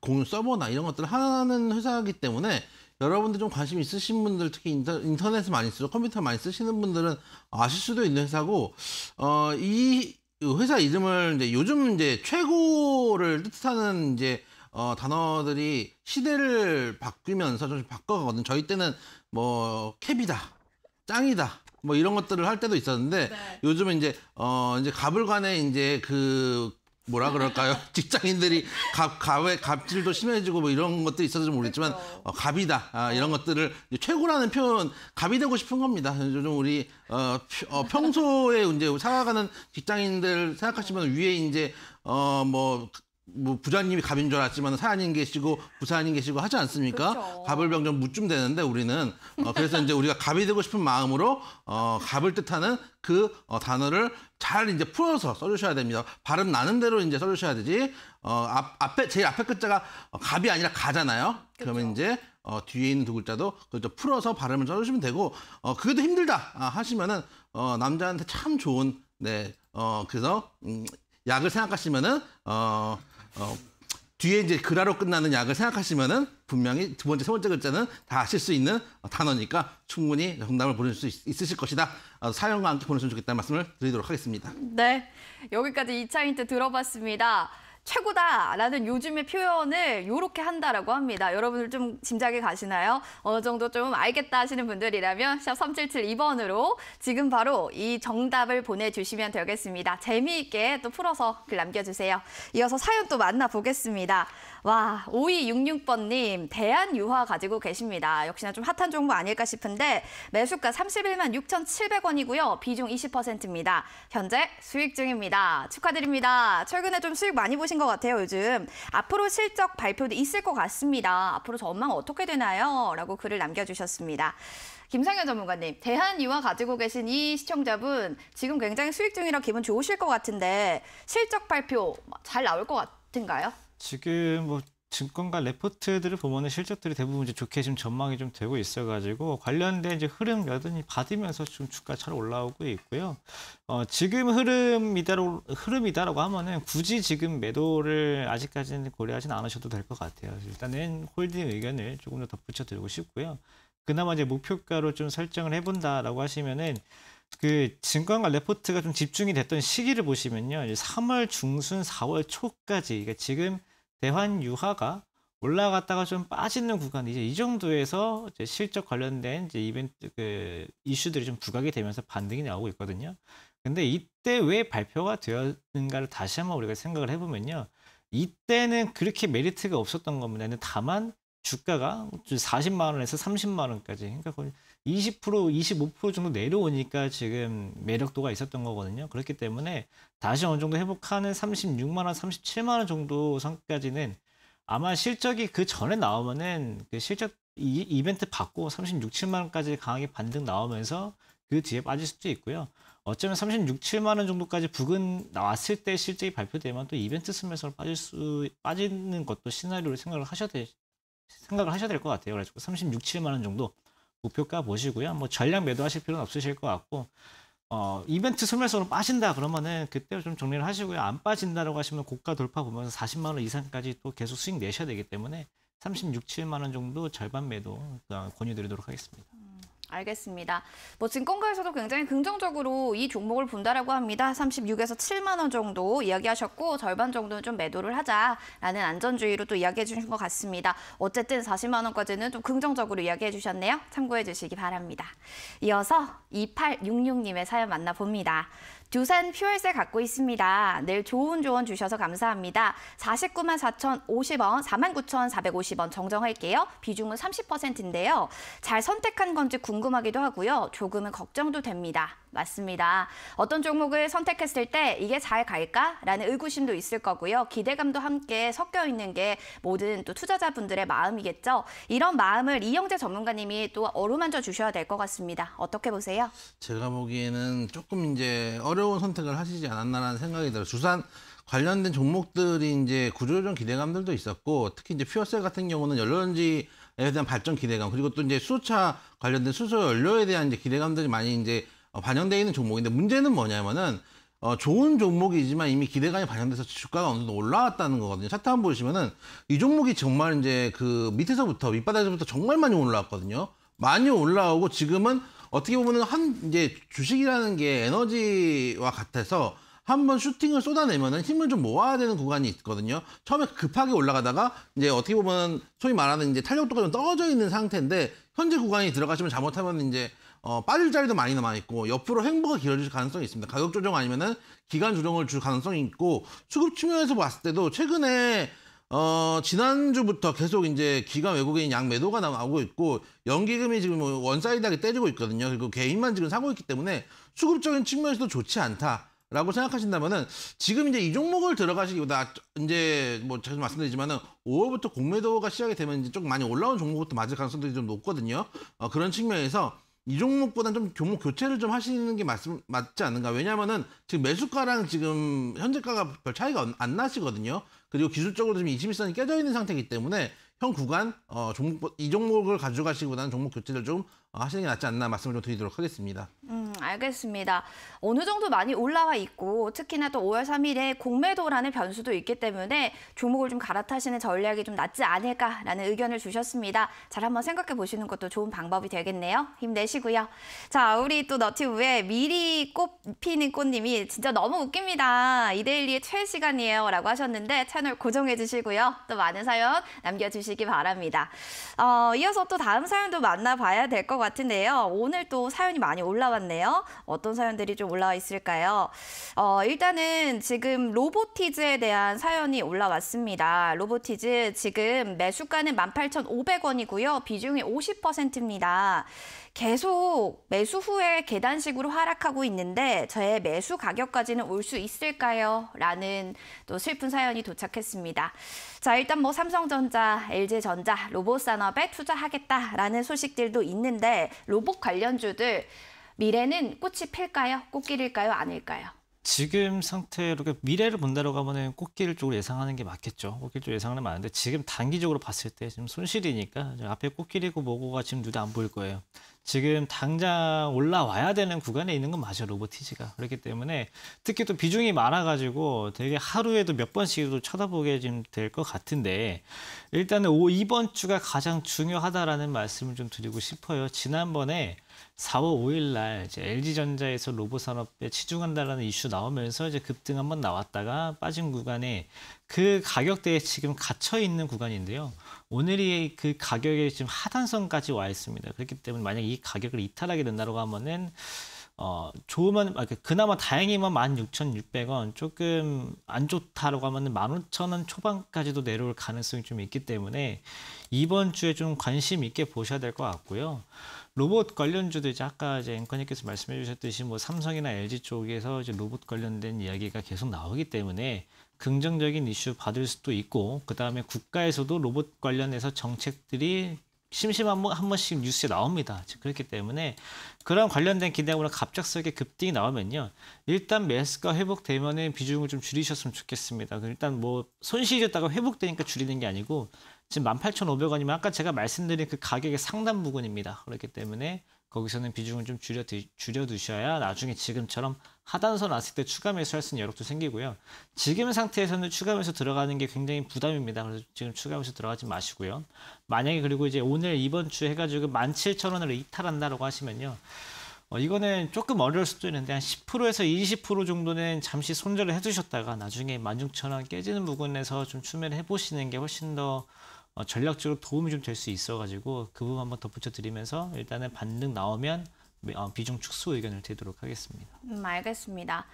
C: 공유 서버나 이런 것들 하는 회사이기 때문에 여러분들 좀 관심 있으신 분들 특히 인터, 넷 많이 쓰고 컴퓨터 많이 쓰시는 분들은 아실 수도 있는 회사고 어이 회사 이름을 이제 요즘 이제 최고를 뜻하는 이제 어 단어들이 시대를 바뀌면서 좀 바꿔가거든. 저희 때는 뭐 캡이다, 짱이다. 뭐 이런 것들을 할 때도 있었는데 네. 요즘은 이제 어 이제 가불간에 이제 그 뭐라 그럴까요? *laughs* 직장인들이 갑, 갑의 갑질도 심해지고 뭐 이런 것도 있어서 좀 모르겠지만 그렇죠. 어, 갑이다 아, 이런 것들을 최고라는 표현 갑이 되고 싶은 겁니다. 요즘 우리 어, 어 평소에 이제 살아가는 직장인들 생각하시면 위에 이제 어뭐 뭐 부자님이 갑인 줄 알았지만 사장님 계시고 부사님 계시고 하지 않습니까? 그렇죠. 갑을 병정 무쯤 되는데 우리는 어, 그래서 이제 우리가 갑이 되고 싶은 마음으로 어, 갑을 뜻하는 그 어, 단어를 잘 이제 풀어서 써주셔야 됩니다. 발음 나는 대로 이제 써주셔야 되지. 어, 앞, 앞에 제일 앞에 글자가 갑이 아니라 가잖아요. 그렇죠. 그러면 이제 어, 뒤에 있는 두 글자도 그저 풀어서 발음을 써주시면 되고 어, 그것도 힘들다 아, 하시면은 어, 남자한테 참 좋은 네 어, 그래서 음, 약을 생각하시면은 어. 어, 뒤에 이제 그라로 끝나는 약을 생각하시면은 분명히 두 번째, 세 번째 글자는 다쓸수 있는 단어니까 충분히 정답을 보낼 수 있, 으실 것이다. 어, 사연과 함께 보내주면 좋겠다는 말씀을 드리도록 하겠습니다.
A: 네, 여기까지 2차 힌트 들어봤습니다. 최고다라는 요즘의 표현을 이렇게 한다라고 합니다. 여러분들 좀 짐작이 가시나요? 어느 정도 좀 알겠다 하시는 분들이라면 샵 3772번으로 지금 바로 이 정답을 보내주시면 되겠습니다. 재미있게 또 풀어서 글 남겨주세요. 이어서 사연 또 만나보겠습니다. 와, 5266번님, 대한유화 가지고 계십니다. 역시나 좀 핫한 종목 아닐까 싶은데 매수가 31만 6,700원이고요. 비중 20%입니다. 현재 수익 중입니다. 축하드립니다. 최근에 좀 수익 많이 보신 것 같아요, 요즘. 앞으로 실적 발표도 있을 것 같습니다. 앞으로 전망 어떻게 되나요? 라고 글을 남겨주셨습니다. 김상현 전문가님, 대한유화 가지고 계신 이 시청자분 지금 굉장히 수익 중이라 기분 좋으실 것 같은데 실적 발표 잘 나올 것 같은가요?
B: 지금 뭐 증권가 레포트들을 보면 실적들이 대부분 이제 좋게 지금 전망이 좀 되고 있어가지고 관련된 이제 흐름 여전히 받으면서 지금 주가 잘 올라오고 있고요. 어, 지금 흐름이다 흐름이다라고 하면은 굳이 지금 매도를 아직까지는 고려하진 않으셔도 될 것 같아요. 일단은 홀딩 의견을 조금 더 덧붙여 드리고 싶고요. 그나마 이제 목표가로 좀 설정을 해본다라고 하시면은 그증권과 레포트가 좀 집중이 됐던 시기를 보시면요. 3월 중순, 4월 초까지 그러니까 지금 대환 유화가 올라갔다가 좀 빠지는 구간 이제 이 정도에서 이제 실적 관련된 이제 이벤트 그 이슈들이 좀 부각이 되면서 반등이 나오고 있거든요. 근데 이때 왜 발표가 되었는가를 다시 한번 우리가 생각을 해보면요. 이때는 그렇게 메리트가 없었던 겁니다. 다만 주가가 40만 원에서 30만 원까지 그러니까 20% 25% 정도 내려오니까 지금 매력도가 있었던 거거든요. 그렇기 때문에 다시 어느 정도 회복하는 36만 원, 37만 원 정도 선까지는 아마 실적이 그 전에 나오면은 그 실적 이, 이벤트 받고 36, 7만 원까지 강하게 반등 나오면서 그 뒤에 빠질 수도 있고요. 어쩌면 36, 7만 원 정도까지 부근 나왔을 때 실적이 발표되면 또 이벤트 스매서로 빠질 수 빠지는 것도 시나리오를 생각을 하셔야 될 생각을 하셔야 될 것 같아요. 그래서 36, 7만 원 정도 목표가 보시고요. 뭐 전량 매도하실 필요는 없으실 것 같고 어, 이벤트 소멸선으로 빠진다 그러면은 그때 좀 정리를 하시고요. 안 빠진다라고 하시면 고가 돌파 보면서 40만 원 이상까지 또 계속 수익 내셔야 되기 때문에 36, 7만 원 정도 절반 매도 어, 권유드리도록 하겠습니다.
A: 알겠습니다. 뭐 증권가에서도 굉장히 긍정적으로 이 종목을 본다라고 합니다. 36에서 7만 원 정도 이야기하셨고 절반 정도는 좀 매도를 하자라는 안전주의로 또 이야기해 주신 것 같습니다. 어쨌든 40만 원까지는 좀 긍정적으로 이야기해 주셨네요. 참고해 주시기 바랍니다. 이어서 2866님의 사연 만나봅니다. 두산 퓨얼셀 갖고 있습니다. 늘 좋은 조언 주셔서 감사합니다. 49만 4,050원, 49,450원 정정할게요. 비중은 30%인데요. 잘 선택한 건지 궁금하기도 하고요. 조금은 걱정도 됩니다. 맞습니다. 어떤 종목을 선택했을 때 이게 잘 갈까라는 의구심도 있을 거고요. 기대감도 함께 섞여 있는 게 모든 또 투자자분들의 마음이겠죠. 이런 마음을 이영재 전문가님이 또 어루만져 주셔야 될 것 같습니다. 어떻게 보세요?
C: 제가 보기에는 조금 이제 어려 어려운 선택을 하시지 않았나라는 생각이 들어요. 주산 관련된 종목들이 이제 구조조정 기대감들도 있었고 특히 이제 퓨어셀 같은 경우는 연료전지에 대한 발전 기대감 그리고 또 이제 수차 관련된 수소 연료에 대한 이제 기대감들이 많이 이제 반영되어 있는 종목인데 문제는 뭐냐면은 어, 좋은 종목이지만 이미 기대감이 반영돼서 주가가 어느 정도 올라왔다는 거거든요. 차트 한번 보시면은 이 종목이 정말 이제 그 밑에서부터 밑바닥에서부터 정말 많이 올라왔거든요. 많이 올라오고 지금은 어떻게 보면은 한 이제 주식이라는 게 에너지와 같아서 한 번 슈팅을 쏟아내면은 힘을 좀 모아야 되는 구간이 있거든요. 처음에 급하게 올라가다가 이제 어떻게 보면 소위 말하는 이제 탄력도가 좀 떨어져 있는 상태인데 현재 구간이 들어가시면 잘못하면 이제 어, 빠질 자리도 많이 남아 있고 옆으로 횡보가 길어질 가능성이 있습니다. 가격 조정 아니면은 기간 조정을 줄 가능성이 있고 수급 측면에서 봤을 때도 최근에 어, 지난주부터 계속 이제 기가 외국인 양 매도가 나오고 있고 연기금이 지금 뭐 원사이드하게 때리고 있거든요. 그리고 개인만 지금 사고 있기 때문에 수급적인 측면에서도 좋지 않다라고 생각하신다면은 지금 이제 이 종목을 들어가시기보다 이제 뭐 제가 말씀드리지만은 5월부터 공매도가 시작이 되면 이제 조금 많이 올라온 종목부터 맞을 가능성들이 좀 높거든요. 어, 그런 측면에서 이 종목보다는 좀 종목 교체를 좀 하시는 게 맞, 맞지 않는가. 왜냐면은 지금 매수가랑 지금 현재가가 별 차이가 안 나시거든요. 그리고 기술적으로 지금 21선이 깨져 있는 상태이기 때문에 현 구간 어, 종목, 이 종목을 가져가시기보다는 종목 교체를 좀 하시는 게 낫지 않나 말씀을 좀 드리도록 하겠습니다.
A: 음, 알겠습니다. 어느 정도 많이 올라와 있고 특히나 또 5월 3일에 공매도라는 변수도 있기 때문에 종목을 좀 갈아타시는 전략이 좀 낫지 않을까라는 의견을 주셨습니다. 잘 한번 생각해 보시는 것도 좋은 방법이 되겠네요. 힘내시고요. 자, 우리 또 너티브에 미리 꽃 피는 꽃님이 진짜 너무 웃깁니다. 이데일리의 최 시간이에요. 라고 하셨는데 채널 고정해 주시고요. 또 많은 사연 남겨주시기 바랍니다. 어, 이어서 또 다음 사연도 만나봐야 될 것 같아요. 같은데요. 오늘 또 사연이 많이 올라왔네요. 어떤 사연들이 좀 올라와 있을까요? 어, 일단은 지금 로보티즈에 대한 사연이 올라왔습니다. 로보티즈 지금 매수가는 18,500원이고요. 비중이 50%입니다. 계속 매수 후에 계단식으로 하락하고 있는데 저의 매수 가격까지는 올 수 있을까요? 라는 또 슬픈 사연이 도착했습니다. 자, 일단 뭐 삼성전자, LG전자, 로봇산업에 투자하겠다라는 소식들도 있는데 로봇 관련주들 미래는 꽃이 필까요? 꽃길일까요? 아닐까요?
B: 지금 상태로 그러니까 미래를 본다고 하면은 꽃길 쪽을 예상하는 게 맞겠죠. 꽃길 쪽 예상하는 게 많은데 지금 단기적으로 봤을 때 지금 손실이니까 앞에 꽃길이고 뭐고가 지금 눈에 안 보일 거예요. 지금 당장 올라와야 되는 구간에 있는 건 맞아요. 로보티지가 그렇기 때문에 특히 또 비중이 많아가지고 되게 하루에도 몇 번씩도 쳐다보게 지금 될 것 같은데 일단은 이번 주가 가장 중요하다라는 말씀을 좀 드리고 싶어요. 지난번에 4월 5일 날 이제 LG전자에서 로봇 산업에 치중한다라는 이슈 나오면서 이제 급등 한번 나왔다가 빠진 구간에 그 가격대에 지금 갇혀 있는 구간인데요. 오늘이 그 가격에 지금 하단선까지 와 있습니다. 그렇기 때문에 만약 이 가격을 이탈하게 된다고 하면은 어, 좋으면, 아, 그러니까 그나마 다행이면 16,600원, 조금 안 좋다라고 하면 15,000원 초반까지도 내려올 가능성이 좀 있기 때문에 이번 주에 좀 관심 있게 보셔야 될 것 같고요. 로봇 관련주도 이제 아까 이제 앵커님께서 말씀해 주셨듯이 뭐 삼성이나 LG 쪽에서 이제 로봇 관련된 이야기가 계속 나오기 때문에 긍정적인 이슈 받을 수도 있고 그 다음에 국가에서도 로봇 관련해서 정책들이 심심한 번, 한 번씩 뉴스에 나옵니다. 그렇기 때문에 그런 관련된 기대감으로 갑작스럽게 급등이 나오면요. 일단 매스가 회복되면은 비중을 좀 줄이셨으면 좋겠습니다. 일단 뭐 손실이었다가 회복되니까 줄이는 게 아니고 지금 18,500원이면 아까 제가 말씀드린 그 가격의 상단 부분입니다. 그렇기 때문에 거기서는 비중을 좀 줄여, 줄여두셔야 나중에 지금처럼 하단선 왔을 때 추가 매수할 수 있는 여력도 생기고요. 지금 상태에서는 추가 매수 들어가는 게 굉장히 부담입니다. 그래서 지금 추가 매수 들어가지 마시고요. 만약에 그리고 이제 오늘 이번 주 해가지고 17,000원을 이탈한다라고 하시면요. 어, 이거는 조금 어려울 수도 있는데 한 10%에서 20% 정도는 잠시 손절을 해두셨다가 나중에 16,000원 깨지는 부분에서 좀 추매를 해보시는 게 훨씬 더 어, 전략적으로 도움이 좀 될 수 있어가지고 그 부분 한번 덧붙여 드리면서 일단은 반등 나오면 어, 비중 축소 의견을 드리도록 하겠습니다.
A: 음, 알겠습니다.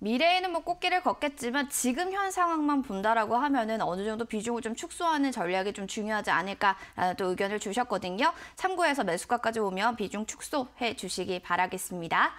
A: 미래에는 뭐 꽃길을 걷겠지만 지금 현 상황만 본다라고 하면은 어느 정도 비중을 좀 축소하는 전략이 좀 중요하지 않을까라는 아, 또 의견을 주셨거든요. 참고해서 매수가까지 오면 비중 축소해 주시기 바라겠습니다.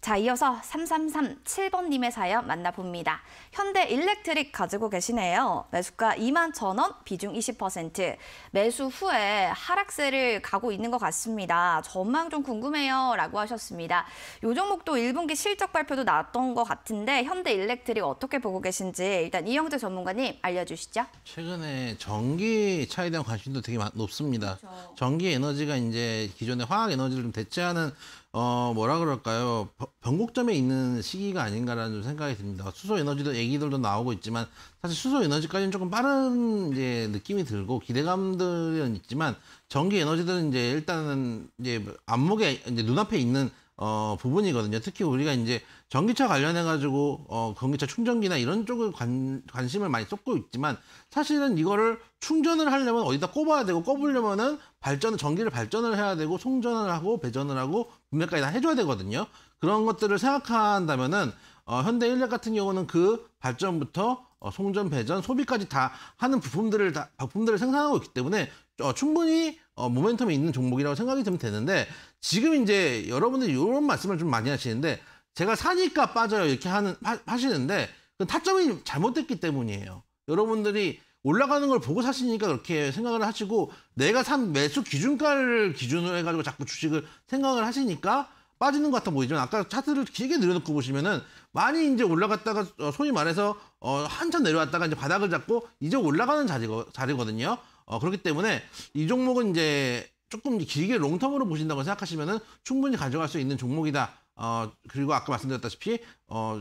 A: 자, 이어서 3337번님의 사연 만나봅니다. 현대 일렉트릭 가지고 계시네요. 매수가 2만 천 원, 비중 20%. 매수 후에 하락세를 가고 있는 것 같습니다. 전망 좀 궁금해요. 라고 하셨습니다. 요 종목도 1분기 실적 발표도 나왔던 것 같은데 현대 일렉트릭 어떻게 보고 계신지 일단 이영재 전문가님 알려주시죠.
C: 최근에 전기 차에 대한 관심도 되게 높습니다. 그렇죠. 전기 에너지가 이제 기존의 화학 에너지를 좀 대체하는 어 뭐라 그럴까요 변곡점에 있는 시기가 아닌가라는 생각이 듭니다 수소 에너지도 얘기들도 나오고 있지만 사실 수소 에너지까지는 조금 빠른 이제 느낌이 들고 기대감들은 있지만 전기 에너지들은 이제 일단은 이제 안목에 이제 눈앞에 있는 어 부분이거든요 특히 우리가 이제 전기차 관련해 가지고 어 전기차 충전기나 이런 쪽을 관, 관심을 많이 쏟고 있지만 사실은 이거를 충전을 하려면 어디다 꼽아야 되고 꼽으려면은 발전 전기를 발전을 해야 되고 송전을 하고 배전을 하고 분배까지 다 해줘야 되거든요. 그런 것들을 생각한다면은 어, 현대 인력 같은 경우는 그 발전부터 어, 송전, 배전, 소비까지 다 하는 부품들을 다 부품들을 생산하고 있기 때문에 어, 충분히 어, 모멘텀이 있는 종목이라고 생각이 좀 되는데 지금 이제 여러분들이 이런 말씀을 좀 많이 하시는데 제가 사니까 빠져요 이렇게 하는 하, 시는데 그 타점이 잘못됐기 때문이에요. 여러분들이 올라가는 걸 보고 사시니까 그렇게 생각을 하시고 내가 산 매수 기준가를 기준으로 해가지고 자꾸 주식을 생각을 하시니까 빠지는 것 같아 보이지만 아까 차트를 길게 내려놓고 보시면은 많이 이제 올라갔다가 어, 소위 말해서 어, 한참 내려왔다가 이제 바닥을 잡고 이제 올라가는 자리거, 자리거든요. 어, 그렇기 때문에 이 종목은 이제 조금 길게 롱텀으로 보신다고 생각하시면은 충분히 가져갈 수 있는 종목이다. 어, 그리고 아까 말씀드렸다시피 어,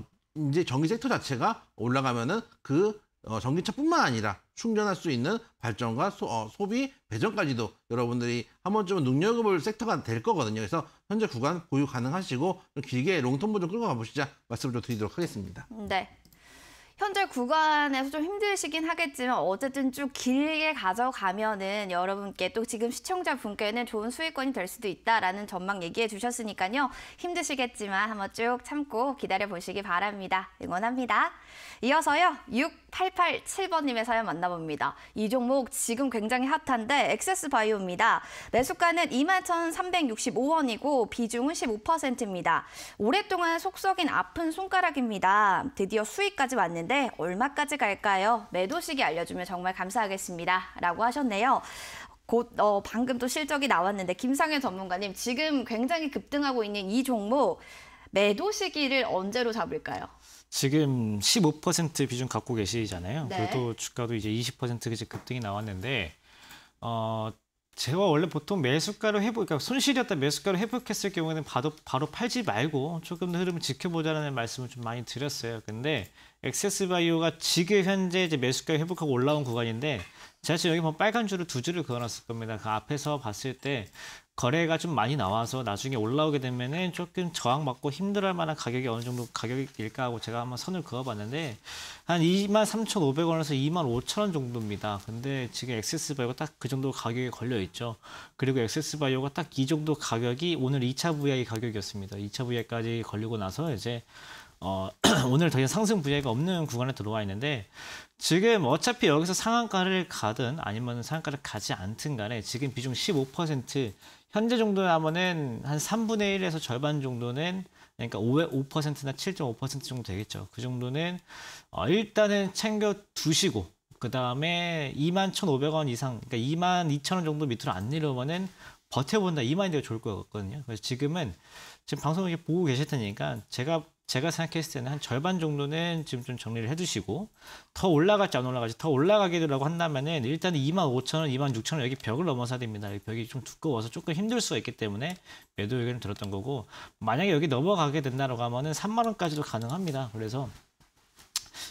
C: 이제 전기 섹터 자체가 올라가면은 그 어, 전기차뿐만 아니라 충전할 수 있는 발전과 소, 어, 소비 배전까지도 여러분들이 한 번쯤은 능력을 섹터가 될 거거든요. 그래서 현재 구간 보유 가능하시고 좀 길게 롱텀보 좀 끌고 가보시자 말씀을 좀 드리도록 하겠습니다.
A: 네. 현재 구간에서 좀 힘드시긴 하겠지만 어쨌든 쭉 길게 가져가면은 여러분께 또 지금 시청자분께는 좋은 수익권이 될 수도 있다라는 전망 얘기해 주셨으니까요. 힘드시겠지만 한번 쭉 참고 기다려 보시기 바랍니다. 응원합니다. 이어서요. 6 887번님의 사연 만나봅니다. 이 종목 지금 굉장히 핫한데 엑세스바이오입니다. 매수가는 21,365원이고 비중은 15%입니다. 오랫동안 속 썩인 아픈 손가락입니다. 드디어 수익까지 왔는데 얼마까지 갈까요? 매도 시기 알려주면 정말 감사하겠습니다. 라고 하셨네요. 곧 어, 방금 또 실적이 나왔는데 김상현 전문가님 지금 굉장히 급등하고 있는 이 종목 매도 시기를 언제로 잡을까요?
B: 지금 15% 비중 갖고 계시잖아요. 네. 그래도 주가도 이제 20% 급등이 나왔는데 어 제가 원래 보통 매수가로 회복, 그러니까 손실이었다 매수가로 회복했을 경우에는 바로, 바로 팔지 말고 조금 더 흐름을 지켜보자는 말씀을 좀 많이 드렸어요. 근데 엑세스 바이오가 지금 현재 이제 매수가 회복하고 올라온 구간인데 제가 지금 여기 보면 뭐 빨간 줄을 두 줄을 그어놨을 겁니다. 그 앞에서 봤을 때 거래가 좀 많이 나와서 나중에 올라오게 되면은 조금 저항받고 힘들할 만한 가격이 어느 정도 가격일까 하고 제가 한번 선을 그어봤는데 한 23,500원에서 25,000원 정도입니다. 근데 지금 액세스바이오가딱 그 정도 가격에 걸려있죠. 그리고 액세스바이오가딱 이 정도 가격이 오늘 2차 VI 가격이었습니다. 2차 VI까지 걸리고 나서 이제 어, *clears throat* 오늘 더 이상 상승 분야가 없는 구간에 들어와 있는데 지금 어차피 여기서 상한가를 가든 아니면 상한가를 가지 않든 간에 지금 비중 15% 현재 정도 하면은 한 3분의 1에서 절반 정도는 그러니까 5%나 7.5% 정도 되겠죠. 그 정도는 어, 일단은 챙겨 두시고 그 다음에 21,500원 이상, 그러니까 22,000원 정도 밑으로 안 내려오면은 버텨본다. 이 마인드가 좋을 것 같거든요. 그래서 지금은 지금 방송을 보고 계실 테니까 제가 제가 생각했을 때는 한 절반 정도는 지금 좀 정리를 해두시고 더 올라갈지 안 올라갈지 더 올라가게 되라고 한다면은 일단 2만 5천 원, 2만 6천 원 여기 벽을 넘어서야 됩니다. 이 벽이 좀 두꺼워서 조금 힘들 수가 있기 때문에 매도 의견을 들었던 거고 만약에 여기 넘어가게 된다라고 하면은 3만 원까지도 가능합니다. 그래서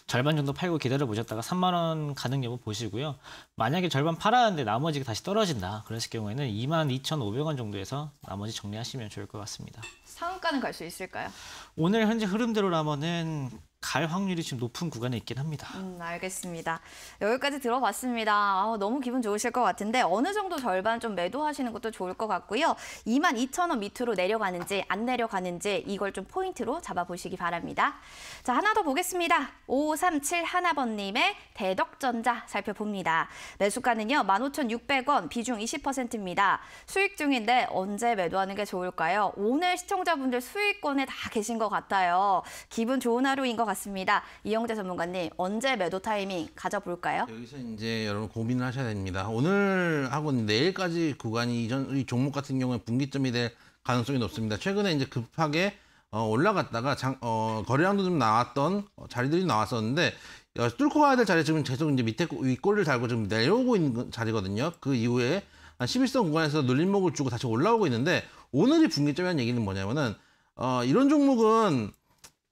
B: 절반 정도 팔고 기다려 보셨다가 3만 원가능 여부 보시고요. 만약에 절반 팔았는데 나머지가 다시 떨어진다. 그랬을 경우에는 2만 2,500원 정도에서 나머지 정리하시면 좋을 것 같습니다.
A: 상한가는 갈 수 있을까요?
B: 오늘 현재 흐름대로라면은 갈 확률이 지금 높은 구간에 있긴 합니다.
A: 음, 알겠습니다. 여기까지 들어봤습니다. 아, 너무 기분 좋으실 것 같은데 어느 정도 절반 좀 매도하시는 것도 좋을 것 같고요. 2 2 0원 밑으로 내려가는지 안 내려가는지 이걸 좀 포인트로 잡아보시기 바랍니다. 자, 하나 더 보겠습니다. 5 3 7 하나번님의 대덕전자 살펴봅니다. 매수가는요, 15,600원, 비중 20%입니다. 수익 중인데 언제 매도하는 게 좋을까요? 오늘 시청자분들 수익권에 다 계신 것 같아요. 기분 좋은 하루인 것 같습니다. 이영재 전문가님, 언제 매도 타이밍 가져볼까요?
C: 여기서 이제 여러분 고민을 하셔야 됩니다. 오늘 하고 내일까지 구간이 이전 이 종목 같은 경우에 분기점이 될 가능성이 높습니다. 최근에 이제 급하게 어, 올라갔다가 장, 어, 거래량도 좀 나왔던 어, 자리들이 나왔었는데 어, 뚫고 가야 될 자리 지금 계속 이제 밑에 윗골을 달고 지금 내려오고 있는 그 자리거든요. 그 이후에 한 11선 구간에서 눌림목을 주고 다시 올라오고 있는데 오늘이 분기점이라는 얘기는 뭐냐면은 어, 이런 종목은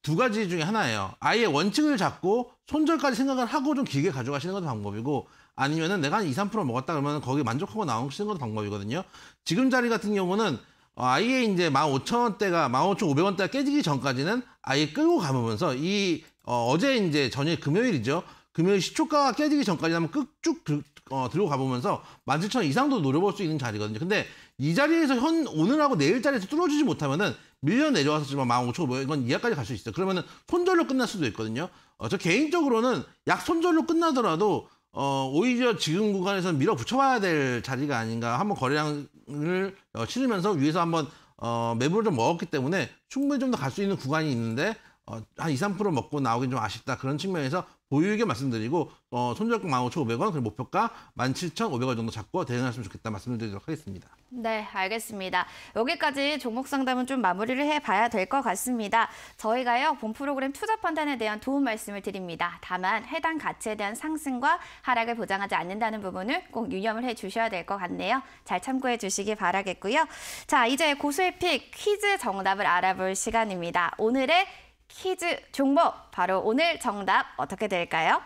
C: 두 가지 중에 하나예요. 아예 원칙을 잡고 손절까지 생각을 하고 좀 길게 가져가시는 것도 방법이고 아니면은 내가 한 2, 3% 먹었다 그러면 거기에 만족하고 나오시는 것도 방법이거든요. 지금 자리 같은 경우는 어, 아예 이제 15,000원대가 15,500원대가 깨지기 전까지는 아예 끌고 가면서 보이 어, 제 이제 전일 금요일이죠. 금요일 시초가가 깨지기 전까지 한번 끝쭉 어, 들고 가보면서 17,000원 이상도 노려볼 수 있는 자리거든요. 근데 이 자리에서 현 오늘하고 내일 자리에서 뚫어주지 못하면은 밀려 내려와서지만1 5초뭐 이건 이하까지 갈 수 있어요. 그러면은 손절로 끝날 수도 있거든요. 어, 저 개인적으로는 약 손절로 끝나더라도 어, 오히려 지금 구간에서는 밀어붙여봐야 될 자리가 아닌가. 한번 거래량을 어, 치르면서 위에서 한번 어, 매물를좀 먹었기 때문에 충분히 좀 더 갈 수 있는 구간이 있는데 어, 한 2, 3% 먹고 나오긴 좀 아쉽다. 그런 측면에서 보유에게 말씀드리고 어, 손절가 15,500원, 그리고 목표가 17,500원 정도 잡고 대응하시면 좋겠다 말씀을 드리도록 하겠습니다.
A: 네, 알겠습니다. 여기까지 종목 상담은 좀 마무리를 해봐야 될 것 같습니다. 저희가요, 본 프로그램 투자 판단에 대한 도움 말씀을 드립니다. 다만 해당 가치에 대한 상승과 하락을 보장하지 않는다는 부분을 꼭 유념을 해주셔야 될 것 같네요. 잘 참고해 주시기 바라겠고요. 자, 이제 고수의 픽 퀴즈 정답을 알아볼 시간입니다. 오늘의 퀴즈 종목, 바로 오늘 정답 어떻게 될까요?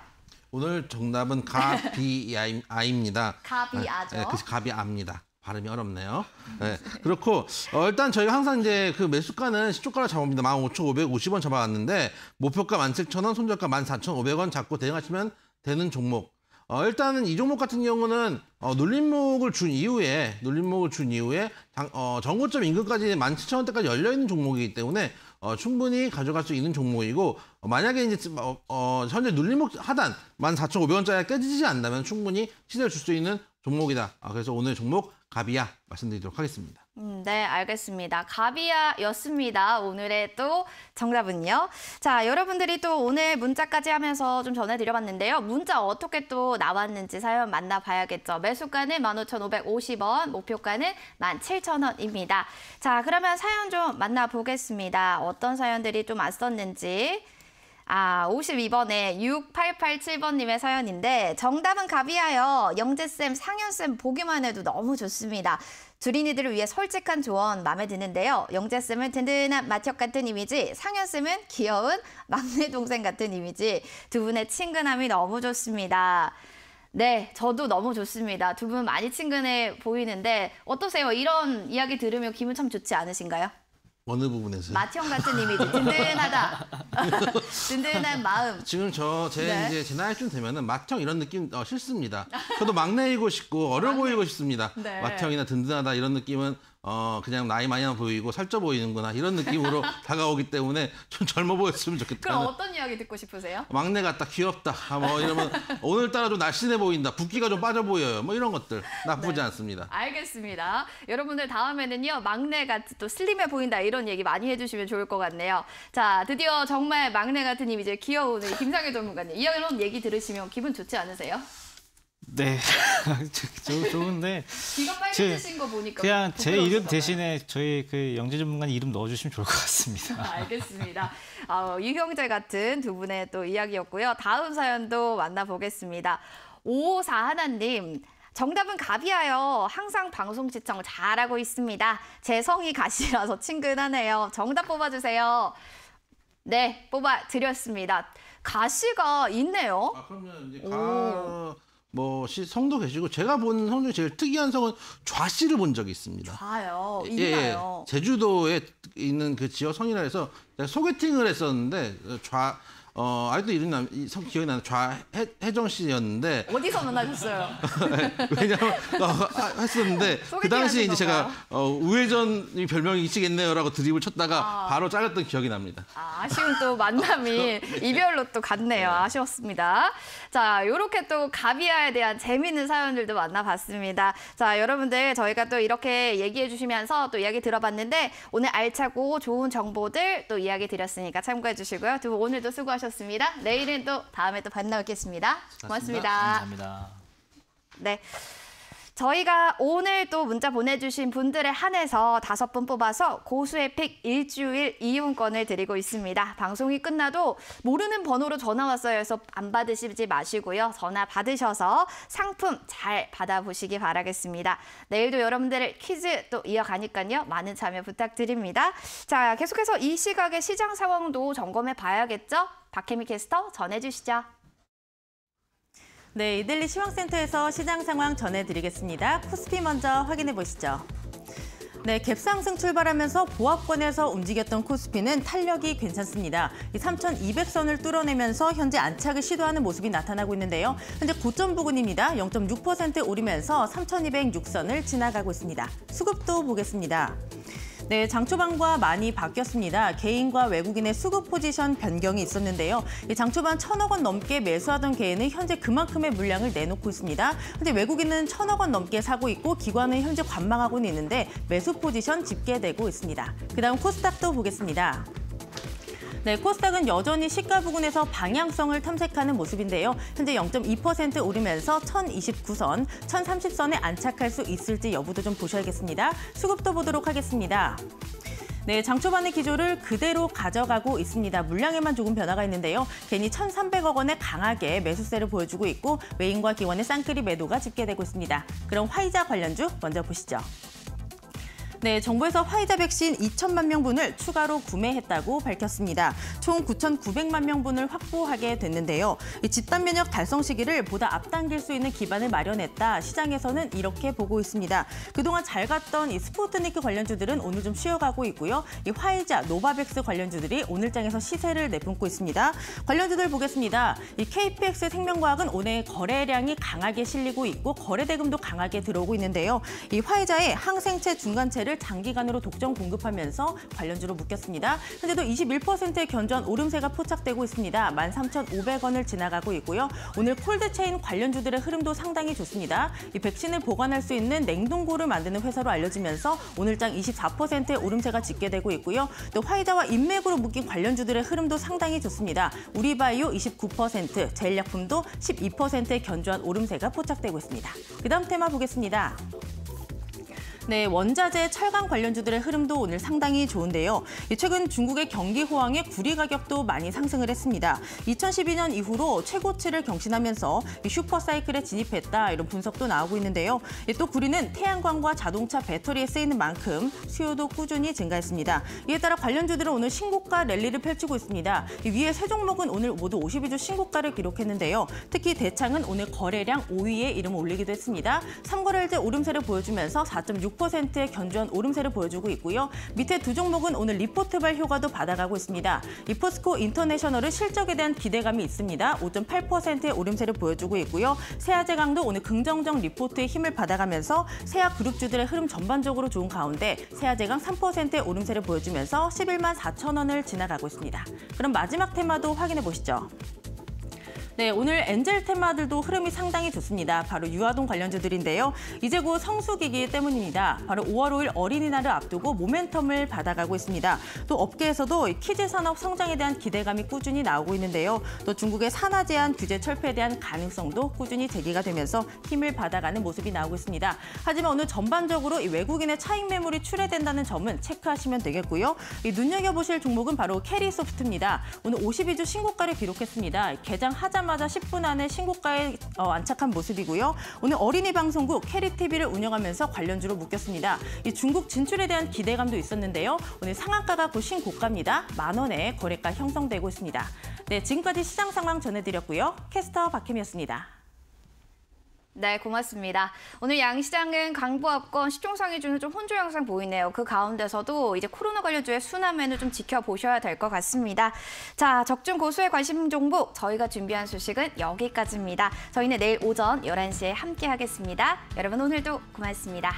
C: 오늘 정답은 가비아입니다.
A: 가비아죠. 네,
C: 가비아입니다. 발음이 어렵네요. 네. 그렇고 어, 일단 저희가 항상 이제 그 매수가는 시초가를 잡읍니다. 15,550원 잡아왔는데 목표가 17,000원, 손절가 14,500원 잡고 대응하시면 되는 종목. 어, 일단은 이 종목 같은 경우는 어, 눌림목을 준 이후에 눌림목을 준 이후에 장, 어, 정고점 인근까지 17,000원대까지 열려 있는 종목이기 때문에 어, 충분히 가져갈 수 있는 종목이고 어, 만약에 이제 어, 어, 현재 눌림목 하단 14,500원짜리 가 깨지지 않다면 충분히 시세를 줄 수 있는 종목이다. 아, 그래서 오늘 종목 가비야 말씀드리도록 하겠습니다.
A: 음, 네, 알겠습니다. 가비야였습니다. 오늘의 또 정답은요. 자, 여러분들이 또 오늘 문자까지 하면서 좀 전해드려봤는데요. 문자 어떻게 또 나왔는지 사연 만나봐야겠죠. 매수가는 15,550원, 목표가는 17,000원입니다. 자, 그러면 사연 좀 만나보겠습니다. 어떤 사연들이 좀 왔었는지. 아, 52번에 6887번님의 사연인데 정답은 갑이하여 영재쌤, 상현쌤 보기만 해도 너무 좋습니다. 두린이들을 위해 솔직한 조언 마음에 드는데요. 영재쌤은 든든한 마척 같은 이미지, 상현쌤은 귀여운 막내 동생 같은 이미지. 두 분의 친근함이 너무 좋습니다. 네, 저도 너무 좋습니다. 두 분 많이 친근해 보이는데 어떠세요? 이런 이야기 들으면 기분 참 좋지 않으신가요?
C: 어느 부분에서요? 마티형 같은 이미지 든든하다 *laughs*
A: 든든한 마음
C: 지금 저제 네. 이제 제 나이쯤 되면은 마티형 이런 느낌 어, 싫습니다 저도 막내이고 싶고 어려 보이고 싶습니다 네. 마티형이나 든든하다 이런 느낌은 어 그냥 나이 많이 보이고 살쪄 보이는구나 이런 느낌으로 *laughs* 다가오기 때문에 좀 젊어 보였으면 좋겠다. 그럼
A: 어떤 이야기 듣고 싶으세요?
C: 막내 같다, 귀엽다, 아, 뭐 이러면 오늘따라 좀 날씬해 보인다, 붓기가 좀 빠져 보여요, 뭐 이런 것들 나쁘지 네. 않습니다.
A: 알겠습니다. 여러분들 다음에는요 막내 같이 또 슬림해 보인다 이런 얘기 많이 해주시면 좋을 것 같네요. 자 드디어 정말 막내 같은 님 이제 귀여운 김상일 전문가님 이야 얘기 들으시면 기분 좋지 않으세요?
B: 네, *laughs* 저, 좋은데. 귀가 빨개신거 보니까. 그냥 제 이름 대신에 저희 그 영재 전문가님 이름 넣어주시면 좋을 것 같습니다. *laughs*
A: 알겠습니다. 어, 유형제 같은 두 분의 또 이야기였고요. 다음 사연도 만나보겠습니다. 554 하나님. 정답은 갑이에요. 항상 방송 시청 잘하고 있습니다. 제 성이 가시라서 친근하네요. 정답 뽑아주세요. 네, 뽑아드렸습니다. 가시가 있네요. 아, 그럼요.
C: 이제 가... 뭐 성도 계시고 제가 본 성 중에 제일 특이한 성은 좌씨를 본 적이 있습니다.
A: 좌요. 예, 예,
C: 제주도에 있는 그 지역 성이라 해서 소개팅을 했었는데 어, 좌 어, 아직도 이름 이 남, 성 기억이 나는 좌혜정 씨였는데. 어디서
A: 만나셨어요?
C: *laughs* 왜냐면, 어, 했었는데, 그 당시에 이제 제가, 어, 우회전 이 별명이 이치겠네요라고 드립을 쳤다가 아. 바로 잘렸던 기억이 납니다.
A: 아, 쉬운또 만남이 *laughs* 어, 네. 이별로 또 갔네요. 네. 아쉬웠습니다. 자, 요렇게 또 가비아에 대한 재미있는 사연들도 만나봤습니다. 자, 여러분들 저희가 또 이렇게 얘기해 주시면서 또 이야기 들어봤는데, 오늘 알차고 좋은 정보들 또 이야기 드렸으니까 참고해 주시고요. 두 분 오늘도 수고하셨습니다. 수고하셨습니다. 내일은 또 다음에 또 만나뵙겠습니다. 고맙습니다. 감사합니다. 네. 저희가 오늘 또 문자 보내주신 분들에 한해서 다섯 분 뽑아서 고수의 픽 일주일 이용권을 드리고 있습니다. 방송이 끝나도 모르는 번호로 전화 왔어요 그래서안 받으시지 마시고요. 전화 받으셔서 상품 잘 받아보시기 바라겠습니다. 내일도 여러분들 퀴즈 또 이어가니까요. 많은 참여 부탁드립니다. 자, 계속해서 이 시각의 시장 상황도 점검해 봐야겠죠? 박혜미 캐스터 전해주시죠. 네, 이들리 시황센터에서 시장 상황 전해드리겠습니다.
D: 코스피 먼저 확인해 보시죠. 네, 갭상승 출발하면서 보합권에서 움직였던 코스피는 탄력이 괜찮습니다. 3,200선을 뚫어내면서 현재 안착을 시도하는 모습이 나타나고 있는데요. 현재 고점 부근입니다. 0.6% 오르면서 3,206선을 지나가고 있습니다. 수급도 보겠습니다. 네, 장초반과 많이 바뀌었습니다. 개인과 외국인의 수급 포지션 변경이 있었는데요. 장초반 천억 원 넘게 매수하던 개인은 현재 그만큼의 물량을 내놓고 있습니다. 현재 외국인은 천억 원 넘게 사고 있고 기관은 현재 관망하고는 있는데 매수 포지션 집계되고 있습니다. 그다음 코스닥도 보겠습니다. 네, 코스닥은 여전히 시가 부근에서 방향성을 탐색하는 모습인데요. 현재 0.2% 오르면서 1029선, 1030선에 안착할 수 있을지 여부도 좀 보셔야겠습니다. 수급도 보도록 하겠습니다. 네, 장 초반의 기조를 그대로 가져가고 있습니다. 물량에만 조금 변화가 있는데요. 괜히 1,300억 원에 강하게 매수세를 보여주고 있고 외인과 기관의 쌍끌이 매도가 집계되고 있습니다. 그럼 화이자 관련주 먼저 보시죠. 네, 정부에서 화이자 백신 2천만 명분을 추가로 구매했다고 밝혔습니다. 총 9,900만 명분을 확보하게 됐는데요. 이 집단 면역 달성 시기를 보다 앞당길 수 있는 기반을 마련했다. 시장에서는 이렇게 보고 있습니다. 그동안 잘 갔던 이 스포트니크 관련주들은 오늘 좀 쉬어가고 있고요. 이 화이자, 노바백스 관련주들이 오늘장에서 시세를 내뿜고 있습니다. 관련주들 보겠습니다. 이 KPX 생명과학은 오늘 거래량이 강하게 실리고 있고 거래 대금도 강하게 들어오고 있는데요. 이 화이자의 항생체 중간체를 원재료를 장기간으로 독점 공급하면서 관련주로 묶였습니다. 현재도 21%의 견조한 오름세가 포착되고 있습니다. 13,500원을 지나가고 있고요. 오늘 콜드체인 관련주들의 흐름도 상당히 좋습니다. 이 백신을 보관할 수 있는 냉동고를 만드는 회사로 알려지면서 오늘장 24%의 오름세가 집계되고 있고요. 또 화이자와 인맥으로 묶인 관련주들의 흐름도 상당히 좋습니다. 우리바이오 29%, 제일약품도 12%의 견주한 오름세가 포착되고 있습니다. 그 다음 테마 보겠습니다. 네, 원자재, 철강 관련주들의 흐름도 오늘 상당히 좋은데요. 최근 중국의 경기 호황에 구리 가격도 많이 상승을 했습니다. 2012년 이후로 최고치를 경신하면서 슈퍼사이클에 진입했다 이런 분석도 나오고 있는데요. 또 구리는 태양광과 자동차 배터리에 쓰이는 만큼 수요도 꾸준히 증가했습니다. 이에 따라 관련주들은 오늘 신고가 랠리를 펼치고 있습니다. 위에 세 종목은 오늘 모두 52주 신고가를 기록했는데요. 특히 대창은 오늘 거래량 5위에 이름 을 올리기도 했습니다. 3거래일째 오름세를 보여주면서 4.6% 6%의 견주한 오름세를 보여주고 있고요. 밑에 두 종목은 오늘 리포트발 효과도 받아가고 있습니다. 이 포스코 인터내셔널의 실적에 대한 기대감이 있습니다. 5.8%의 오름세를 보여주고 있고요. 세아제강도 오늘 긍정적 리포트의 힘을 받아가면서 세아 그룹주들의 흐름 전반적으로 좋은 가운데 세아제강 3%의 오름세를 보여주면서 11만 4천 원을 지나가고 있습니다. 그럼 마지막 테마도 확인해 보시죠. 네, 오늘 엔젤 테마들도 흐름이 상당히 좋습니다. 바로 유아동 관련주들인데요. 이제 곧 성수기이기 때문입니다. 바로 5월 5일 어린이날을 앞두고 모멘텀을 받아가고 있습니다. 또 업계에서도 키즈 산업 성장에 대한 기대감이 꾸준히 나오고 있는데요. 또 중국의 산화 제한 규제 철폐에 대한 가능성도 꾸준히 제기가 되면서 힘을 받아가는 모습이 나오고 있습니다. 하지만 오늘 전반적으로 외국인의 차익 매물이 출해된다는 점은 체크하시면 되겠고요. 이 눈여겨보실 종목은 바로 캐리소프트입니다. 오늘 52주 신고가를 기록했습니다. 개장 하자마자 하자마자 10분 안에 신고가에 어, 안착한 모습이고요. 오늘 어린이 방송국 캐릭TV를 운영하면서 관련주로 묶였습니다. 이 중국 진출에 대한 기대감도 있었는데요. 오늘 상한가가 곧 신고가입니다. 만 원의 거래가 형성되고 있습니다. 네, 지금까지 시장 상황 전해드렸고요. 캐스터 박혜미였습니다.
A: 네, 고맙습니다. 오늘 양시장은 강보합권, 시총상위 중에 좀 혼조 양상 보이네요. 그 가운데서도 이제 코로나 관련주의 순환매는 좀 지켜보셔야 될 것 같습니다. 자, 적중 고수의 관심 종목, 저희가 준비한 소식은 여기까지입니다. 저희는 내일 오전 11시에 함께하겠습니다. 여러분 오늘도 고맙습니다.